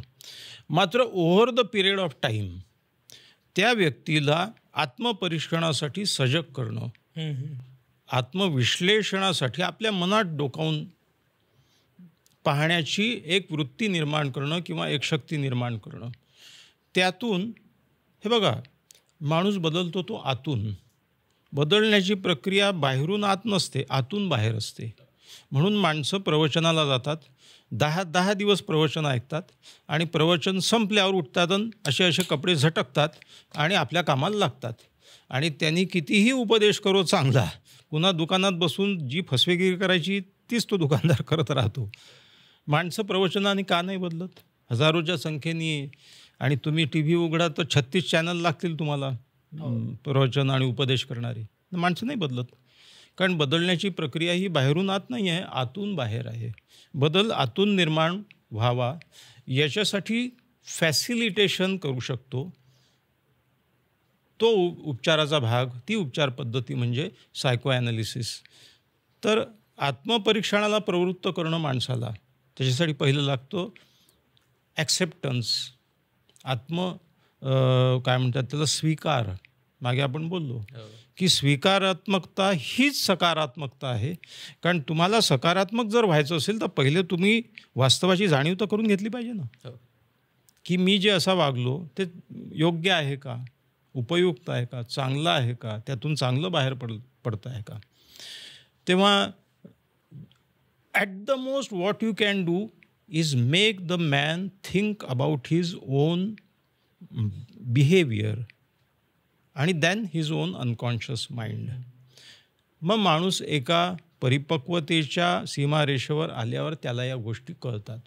मात्र over the period of time त्या व्यक्तीला आत्मपरीक्षणासाठी सजग करणं आत्मविश्लेषणासाठी आपल्या मनात डोकावून पाहण्याची एक वृत्ती निर्माण करणं किंवा एक शक्ती निर्माण करणं त्यातून हे बघा माणूस बदलतो तो आतून बदलण्याची प्रक्रिया बाहेरून आत नसते आतून बाहेर असते म्हणून माणसं प्रवचनाला जातात दहा दहा दिवस प्रवचन ऐकतात आणि प्रवचन संपल्यावर उठतात असे असे कपडे झटकतात आणि आपल्या कामाला लागतात आणि त्यांनी कितीही उपदेश करो चांगला पुन्हा दुकानात बसून जी फसवेगिरी करायची तीच तो दुकानदार करत राहतो माणसं प्रवचनाने का नाही बदलत हजारोच्या संख्येने आणि तुम्ही टी व्ही उघडा तर छत्तीस चॅनल लागतील तुम्हाला हो. प्रवचन आणि उपदेश करणारी माणसं नाही बदलत कारण बदलण्याची प्रक्रिया ही बाहेरून आत नाही आहे आतून बाहेर आहे बदल आतून निर्माण व्हावा याच्यासाठी फॅसिलिटेशन करू शकतो तो उपचाराचा भाग ती उपचार पद्धती म्हणजे सायको ॲनालिसिस तर आत्मपरीक्षणाला प्रवृत्त करणं माणसाला त्याच्यासाठी पहिलं लागतो ॲक्सेप्टन्स आत्म काय म्हणतात त्याचा स्वीकार मागे आपण बोललो हो. की स्वीकारात्मकता हीच सकारात्मकता आहे कारण तुम्हाला सकारात्मक जर व्हायचं असेल तर पहिले तुम्ही वास्तवाची जाणीव तर करून घेतली पाहिजे ना हो. की मी जे असा वागलो ते योग्य आहे का उपयुक्त आहे का चांगलं आहे का त्यातून चांगलं बाहेर पड पडतं आहे का तेव्हा at the most what you can do is make the man think about his own behaviour आणि then his own unconscious mind मग माणूस एका परिपक्वतेच्या सीमारेषेवर आल्यावर त्याला या गोष्टी कळतात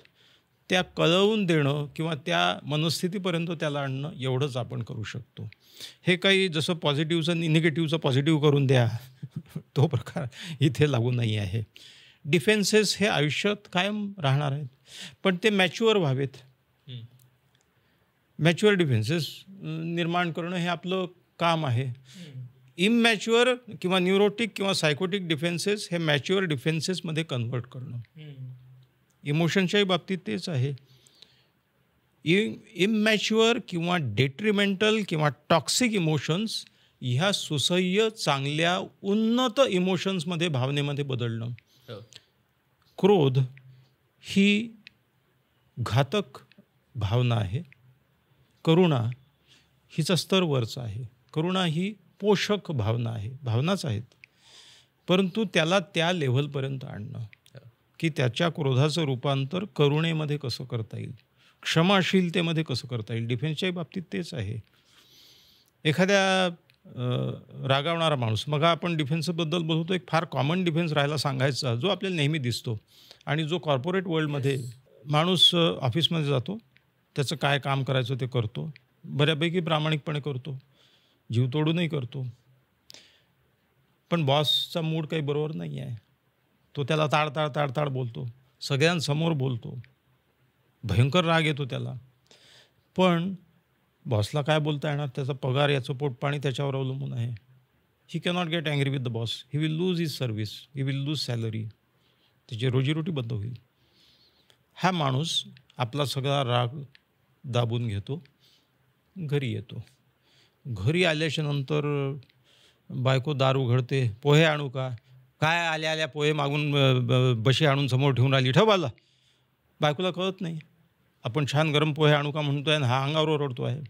त्या कळवून देणं किंवा त्या मनस्थितीपर्यंत त्याला आणणं एवढंच आपण करू शकतो हे काही जसं पॉझिटिव्हचं निगेटिव्हचं पॉझिटिव्ह करून द्या तो प्रकार इथे लागू नाही आहे डिफेन्सेस हे आयुष्यात कायम राहणार आहेत पण ते मॅच्युअर व्हावेत मॅच्युअर डिफेन्सेस निर्माण करणं हे आपलं काम आहे इमॅच्युअर किंवा न्यूरोटिक किंवा सायकोटिक डिफेन्सेस हे मॅच्युअर डिफेन्सेसमध्ये कन्व्हर्ट करणं इमोशनच्याही बाबतीत तेच आहे इ इमॅच्युअर किंवा डेट्रिमेंटल किंवा टॉक्सिक इमोशन्स ह्या सुसह्य चांगल्या उन्नत इमोशन्समध्ये भावनेमध्ये बदलणं हो. क्रोध ही घातक भावना आहे करुणा हिचा स्तर वरचा आहे करुणा ही पोषक भावना आहे भावनाच आहेत परंतु त्याला त्या लेव्हलपर्यंत आणणं हो. की त्याच्या क्रोधाचं रूपांतर करुणेमध्ये कसं करता येईल क्षमाशीलतेमध्ये कसं करता येईल डिफेन्सच्या बाबतीत तेच आहे एखाद्या रागावणारा माणूस मग आपण डिफेन्सबद्दल बोलतो एक फार कॉमन डिफेन्स राहायला सांगायचा जो आपल्याला नेहमी दिसतो आणि जो कॉर्पोरेट वर्ल्डमध्ये माणूस ऑफिसमध्ये जातो त्याचं काय काम करायचं ते करतो बऱ्यापैकी प्रामाणिकपणे करतो जीव तोडूनही करतो पण बॉसचा मूड काही बरोबर नाही आहे तो त्याला ताड ताड बोलतो सगळ्यांसमोर बोलतो भयंकर राग येतो त्याला पण बॉसला काय बोलता येणार त्याचा पगार याचं पाणी त्याच्यावर अवलंबून आहे he cannot get angry with the boss he will lose his service he will lose salary त्याची रोजीरोटी बंद होईल हा माणूस आपला सगळा राग दाबून घेतो घरी येतो घरी आल्याच्या नंतर बायको दार उघडते पोहे आणू का काय आल्या आल्या पोहे मागून बशी आणून समोर ठेवून आली ठेवाला बायकोला कळत नाही आपण छान गरम पोहे आणू का म्हणतो आहे हा अंगावर ओरडतो आहे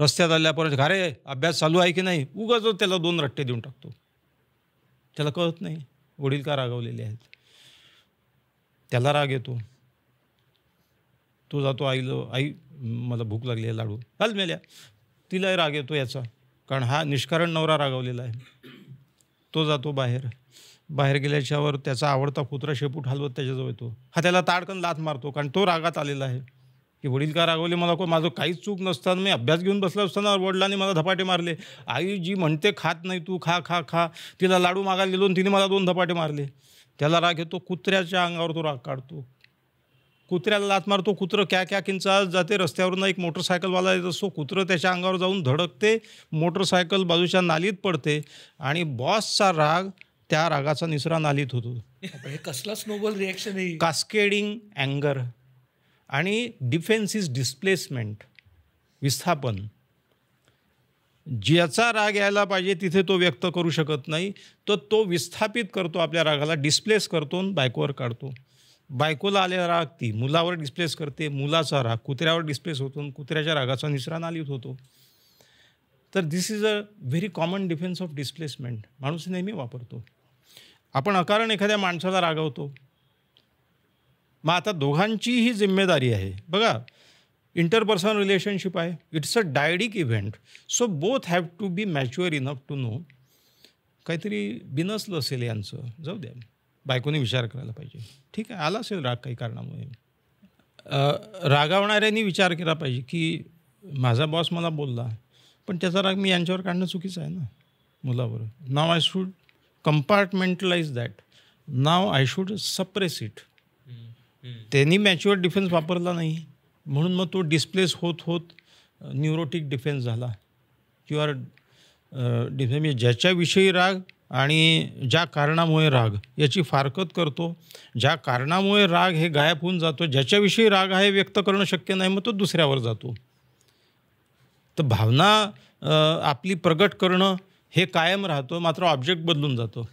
रस्त्यात आल्यापर्यंत अभ्यास चालू आहे की नाही उगाच त्याला दोन रट्टे देऊन टाकतो त्याला कळत नाही वडील का रागावलेले आहेत त्याला राग येतो तो जातो आईलो आई मला भूक लागली आहे लाडू काल मेल्या तिलाही राग येतो याचा कारण हा निष्कारण नवरा रागावलेला आहे तो जातो बाहेर बाहेर गेल्याच्यावर त्याचा आवडता कुत्रा शेपूट हलवत त्याच्याजवळ येतो हा त्याला ताडकन लात मारतो कारण तो रागात आलेला आहे की वडील का रागवले मला कोण माझं काहीच चूक नसताना मी अभ्यास घेऊन बसला असताना वडिलांनी मला धपाटे मारले आई जी म्हणते खात नाही तू खा खा खा तिला लाडू मागायला गेलो तिने मला दोन धपाटे मारले त्याला राग येतो कुत्र्याच्या अंगावर तो राग काढतो कुत्र्याला लात मारतो कुत्रं क्या क्या किंचा जाते रस्त्यावरून एक मोटरसायकलवाला येत असतो कुत्रं त्याच्या अंगावर जाऊन धडकते मोटरसायकल बाजूच्या नालीत पडते आणि बॉसचा राग त्या रागाचा निसरा नालीत होतो हे कसलाच नोबल रिॲक्शन आहे कास्केडिंग अँगर आणि डिफेन्स इज डिस्प्लेसमेंट विस्थापन ज्याचा राग यायला पाहिजे तिथे तो व्यक्त करू शकत नाही तर तो, विस्थापित करतो आपल्या रागाला डिस्प्लेस करतो बायकोवर काढतो बायकोला आलेला राग ती मुलावर डिस्प्लेस करते मुलाचा राग कुत्र्यावर डिस्प्लेस होतो कुत्र्याच्या रागाचा निसरा नालीत होतो तर this is a very common defence of displacement माणूस नेहमी वापरतो आपण अकारण एखाद्या माणसाला रागवतो मग आता दोघांचीही जिम्मेदारी आहे बघा इंटरपर्सनल रिलेशनशिप आहे it's a dyadic event so both have to be mature enough to know काहीतरी बिनसलं असेल यांचं जाऊ द्या बायकोने विचार करायला पाहिजे ठीक आहे आला असेल राग काही कारणामुळे रागावणाऱ्यांनी विचार केला पाहिजे की माझा बॉस मला बोलला पण त्याचा राग मी यांच्यावर काढणं चुकीचं आहे ना मुलावर नाव आय शूड कंपार्टमेंटलाइज दॅट नाव आय शूड सप्रेस इट त्यांनी मॅच्युअर डिफेन्स वापरला नाही म्हणून मग तो डिस्प्लेस होत होत न्यूरोटिक डिफेन्स झाला किंवा डिफेन्स म्हणजे ज्याच्याविषयी राग आणि ज्या कारणामुळे राग याची फारकत करतो ज्या कारणामुळे राग हे गायब होऊन जातो ज्याच्याविषयी राग आहे व्यक्त करणं शक्य नाही मग तो दुसऱ्यावर जातो तर भावना आपली प्रगट करणं हे कायम राहतो मात्र ऑब्जेक्ट बदलून जातो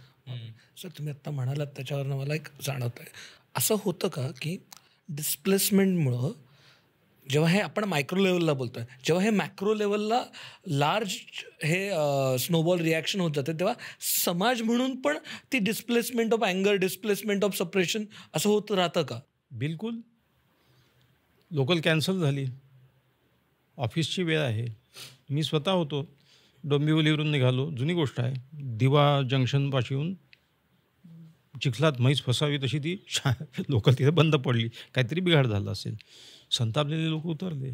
सर तुम्ही आत्ता म्हणालात त्याच्यावरनं मला एक जाणवत आहे असं होतं का की डिस्प्लेसमेंटमुळं जेव्हा हे आपण मायक्रो लेवलला बोलतो आहे जेव्हा हे मॅक्रो लेवलला लार्ज हे स्नोबॉल रिॲक्शन होत जाते तेव्हा समाज म्हणून पण ती डिस्प्लेसमेंट ऑफ अँगर डिस्प्लेसमेंट ऑफ सप्रेशन असं होत राहतं का बिलकुल लोकल कॅन्सल झाली ऑफिसची वेळ आहे मी स्वतः होतो डोंबिवलीवरून निघालो जुनी गोष्ट आहे दिवा जंक्शनपाशी येऊन चिखलात म्हैस फसावी तशी ती शा लोकल तिथे बंद पडली काहीतरी बिघाड झाला असेल संतापलेले लोक उतरले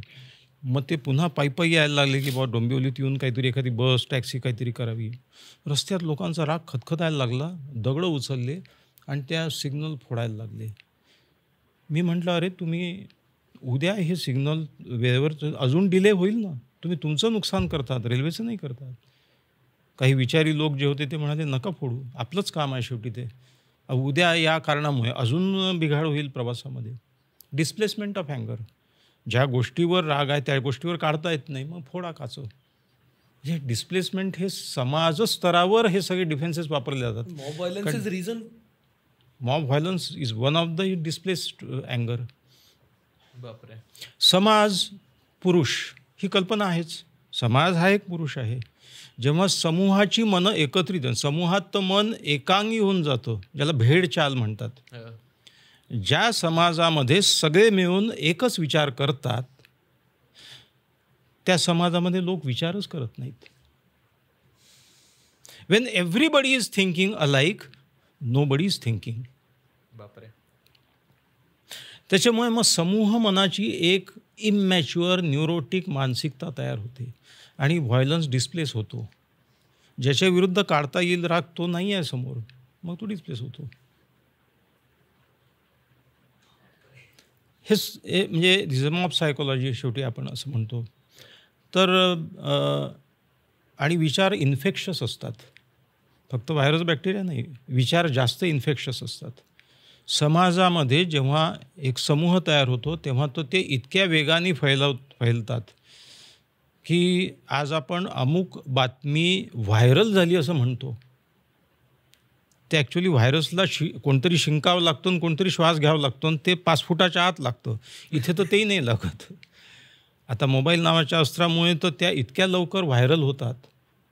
मग ते पुन्हा पायपाई यायला लागले की बाबा डोंबिवलीत येऊन काहीतरी एखादी बस टॅक्सी काहीतरी करावी रस्त्यात लोकांचा राग खतखतायला लागला दगडं उचलले आणि त्या सिग्नल फोडायला लागले मी म्हटलं अरे तुम्ही उद्या हे सिग्नल वेळेवर अजून डिले होईल ना तुम्ही तुमचं नुकसान करतात रेल्वेचं नाही करतात काही विचारी लोक जे होते ते म्हणाले नका फोडू आपलंच काम आहे शेवटी ते उद्या या कारणामुळे अजून बिघाड होईल प्रवासामध्ये डिस्प्लेसमेंट ऑफ अँगर ज्या गोष्टीवर राग आहे त्या गोष्टीवर काढता येत नाही मग फोडा काचो म्हणजे डिस्प्लेसमेंट हे समाजस्तरावर हे सगळे डिफेन्सेस वापरले जातात mob violence is reason mob violence is one of the displaced अँगर बापरे समाज पुरुष ही कल्पना आहेच समाज हा एक पुरुष आहे जेव्हा समूहाची मनं एकत्रित समूहात मन एकांगी होऊन जातो ज्याला भेडचाल म्हणतात हो. ज्या समाजामध्ये सगळे मिळून एकच विचार करतात त्या समाजामध्ये लोक विचारच करत नाहीत when everybody is thinking a like nobody is thinking बापरे त्याच्यामुळे मग समूह मनाची एक इमॅच्युअर न्यूरोटिक मानसिकता तयार होते आणि व्हायलन्स डिस्प्लेस होतो ज्याच्याविरुद्ध काढता येईल राग तो नाही आहे समोर मग तो डिस्प्लेस होतो हे म्हणजे रिझम ऑफ सायकोलॉजी शेवटी आपण असं म्हणतो तर आणि विचार इन्फेक्शस असतात फक्त व्हायरस बॅक्टेरिया नाही विचार जास्त इन्फेक्शस असतात समाजामध्ये जेव्हा एक समूह तयार होतो तेव्हा तो ते इतक्या वेगाने फैलाव फैलतात की आज आपण अमुक बातमी व्हायरल झाली असं म्हणतो ते ॲक्च्युली व्हायरसला शि कोणतरी शिंकावं लागतो आणि कोणतरी श्वास घ्यावा लागतो आणि ते पाच फुटाच्या आत लागतं इथे तर तेही नाही लागत आता मोबाईल नावाच्या अस्त्रामुळे तर त्या इतक्या लवकर व्हायरल होतात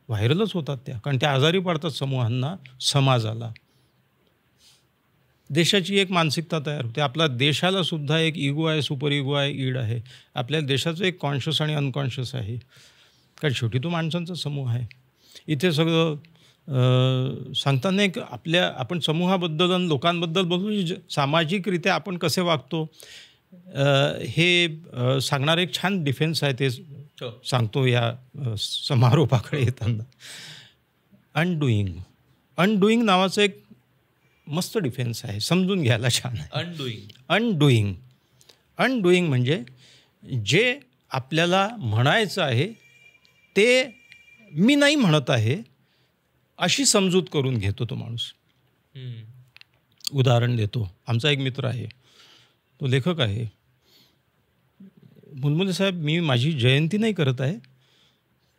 व्हायरलच होतात त्या कारण त्या आजारी पडतात समूहांना समाजाला देशाची एक मानसिकता तयार होते आपला देशाला सुद्धा एक इगो आहे सुपर इगो आहे ईड आहे आपल्या देशाचं एक कॉन्शियस आणि अनकॉन्शियस आहे कारण शेवटी तो माणसांचा समूह आहे इथे सगळं सांगताना एक आपल्या आपण समूहाबद्दल आणि लोकांबद्दल बघू सामाजिकरित्या आपण कसे वागतो हे सांगणारं एक छान डिफेन्स आहे ते हो. सांगतो या समारोपाकडे येताना अनडुईंग अनडुईंग नावाचं एक मस्त डिफेन्स आहे समजून घ्यायला छान आहे अनडुईंग अनडुईंग अनडुईंग म्हणजे जे आपल्याला म्हणायचं आहे ते मी नाही म्हणत आहे अशी समजूत करून घेतो तो माणूस उदाहरण देतो आमचा एक मित्र आहे तो लेखक आहे मुलमुले साहेब मी माझी जयंती नाही करत आहे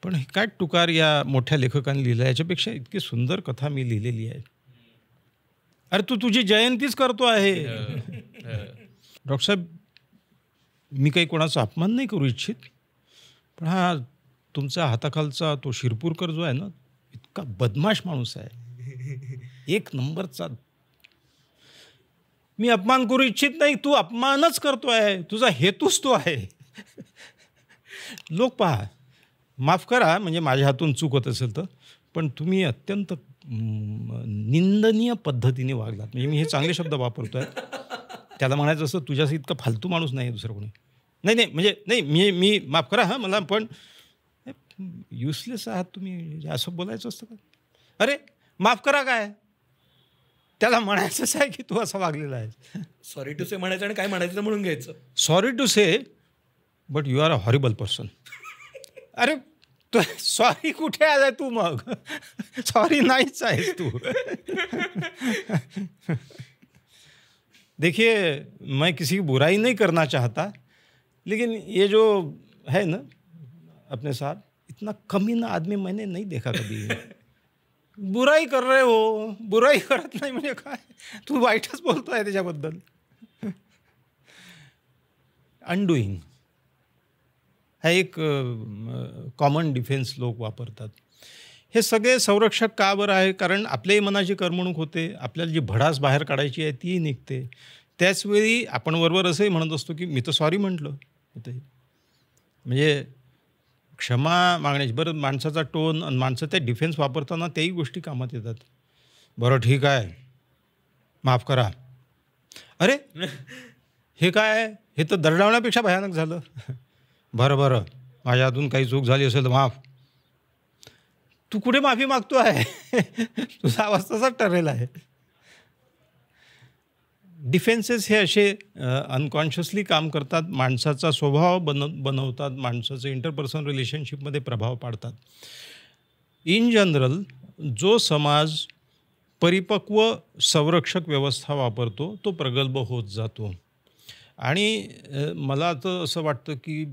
पण काय टुकार या मोठ्या लेखकांनी लिहिलं याच्यापेक्षा इतकी सुंदर कथा मी लिहिलेली आहे अरे तू तुझी जयंतीच करतो आहे हो, हो. डॉक्टर साहेब मी काही कोणाचा अपमान नाही करू इच्छित पण हा तुमचा हाताखालचा तो शिरपूरकर जो आहे ना इतका बदमाश माणूस आहे एक नंबरचा मी अपमान करू इच्छित नाही तू अपमानच करतो आहे तुझा हेतूच तो आहे लोक पहा माफ करा म्हणजे माझ्या हातून चूक होत असेल तर पण तुम्ही अत्यंत निंदनीय पद्धतीने वागलात म्हणजे मी हे चांगले शब्द वापरतो आहे त्याला म्हणायचं असं तुझ्यासाठी इतका फालतू माणूस नाही दुसरं कोणी नाही नाही म्हणजे नाही मी मी माफ करा हां मला पण युसलेस आहात तुम्ही असं बोलायचं असतं का अरे माफ करा काय त्याला म्हणायचंच आहे की तू असं वागलेला आहे सॉरी टू से म्हणायचं आणि काय म्हणायचं म्हणून घ्यायचं sorry to say but you are a horrible person अरे तो सॉरी कुठे आला तू मग सॉरी नाहीच आहेस तू देखिए मैं किसी की बुराई नहीं करना चाहता लेकिन ये जो है ना अपने साथ इतना कमी ना आदमी मैंने नहीं देखा कभी बुराई कर रहे हो बुराई करत नाही म्हणजे काय तू वाईटच बोलतो आहे त्याच्याबद्दल अनडुईंग हा एक कॉमन डिफेन्स लोक वापरतात हे सगळे संरक्षक का बरं आहे कारण आपल्याही मनाची करमणूक होते आपल्याला जी भडास बाहेर काढायची आहे ती निघते त्याचवेळी आपण बरोबर असंही म्हणत असतो की मी तर सॉरी म्हटलं ते म्हणजे क्षमा मागण्याची बरं माणसाचा टोन आणि माणसं त्या डिफेन्स वापरताना त्याही गोष्टी कामात येतात बरं ठीक आहे माफ करा अरे हे काय हे तर दरडावण्यापेक्षा भयानक झालं बरं बरं माझ्या अजून काही चूक झाली असेल तर माफ तू कुठे माफी मागतो आहे तुझा आवाज तसाच ठरलेला आहे डिफेन्सेस हे असे अनकॉन्शियसली काम करतात माणसाचा स्वभाव बन बनवतात माणसाचं इंटरपर्सनल रिलेशनशिपमध्ये प्रभाव पाडतात इन जनरल जो समाज परिपक्व संरक्षक व्यवस्था वापरतो तो प्रगल्भ होत जातो आणि मला तर असं वाटतं की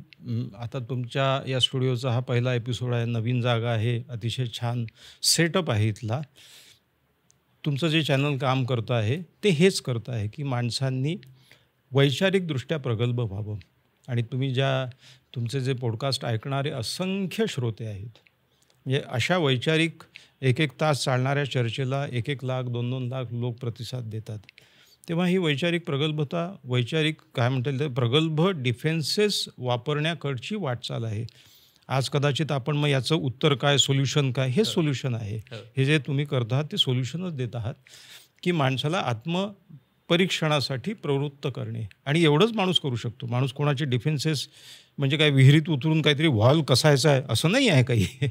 आता तुमच्या या स्टुडिओचा हा पहिला एपिसोड आहे नवीन जागा आहे अतिशय छान सेटअप आहे इथला तुमचं जे चॅनल काम करतं आहे ते हेच करतं आहे की माणसांनी वैचारिकदृष्ट्या प्रगल्भ व्हावं आणि तुम्ही ज्या तुमचे जे पॉडकास्ट ऐकणारे असंख्य श्रोते आहेत म्हणजे अशा वैचारिक एक एक तास चालणाऱ्या चर्चेला एक एक लाख दोन दोन लाख लोक प्रतिसाद देतात तेव्हा ही वैचारिक प्रगल्भता वैचारिक काय म्हणता येईल तर प्रगल्भ डिफेन्सेस वापरण्याकडची वाटचाल आहे आज कदाचित आपण मग याचं उत्तर काय सोल्युशन काय हे सोल्युशन हो. आहे हो. हे जे तुम्ही करत आहात ते सोल्युशनच देत आहात की माणसाला आत्मपरीक्षणासाठी प्रवृत्त करणे आणि एवढंच माणूस करू शकतो माणूस कोणाचे डिफेन्सेस म्हणजे काय विहिरीत उतरून काहीतरी व्हॉल कसायचं आहे असं नाही आहे काही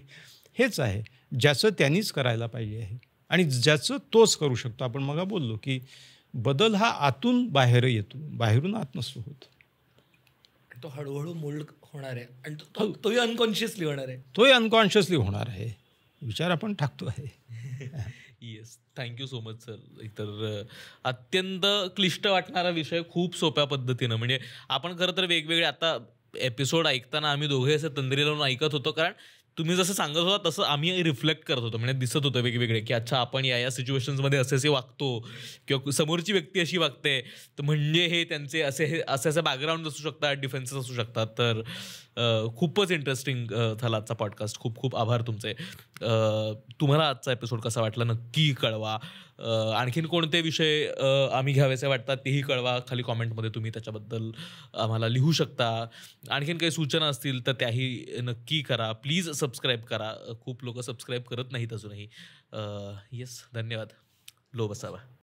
हेच आहे ज्याचं त्यांनीच करायला पाहिजे आहे आणि ज्याचं तोच करू शकतो आपण मग बोललो की बदल हा आतून बाहेर येतो बाहेरून आत नसतो होत तो हळूहळू मोल्ड होणार आहे आणि तो तोही अनकॉन्शियसली होणार आहे तोही अनकॉन्शियसली होणार आहे विचार आपण टाकतो आहे yes thank you so much sir इतर अत्यंत क्लिष्ट वाटणारा विषय खूप सोप्या पद्धतीनं म्हणजे आपण खरं तर वेगवेगळे आता एपिसोड ऐकताना आम्ही दोघे असे तंद्री लावून ऐकत होतो कारण तुम्ही जसं सांगत होता तसं आम्ही रिफ्लेक्ट करत होतो म्हणजे दिसत होतं वेगवेगळे की अच्छा आपण या या सिच्युएशन्समध्ये असे असे वागतो किंवा समोरची व्यक्ती अशी वागते तर म्हणजे हे त्यांचे असे हे असे असे बॅकग्राऊंड असू शकतात डिफेन्सेस असू शकतात तर खूपच इंटरेस्टिंग झाला आजचा पॉडकास्ट खूप खूप आभार तुमचे तुम्हाला आजचा एपिसोड कसा वाटला नक्की कळवा आणखीन कोणते विषय आम्ही घ्यावेसे वाटतात तेही कळवा खाली कॉमेंटमध्ये तुम्ही त्याच्याबद्दल आम्हाला लिहू शकता आणखीन काही सूचना असतील तर त्याही नक्की करा प्लीज सबस्क्राईब करा खूप लोक सबस्क्राईब करत नाहीत अजूनही येस धन्यवाद लो बसावा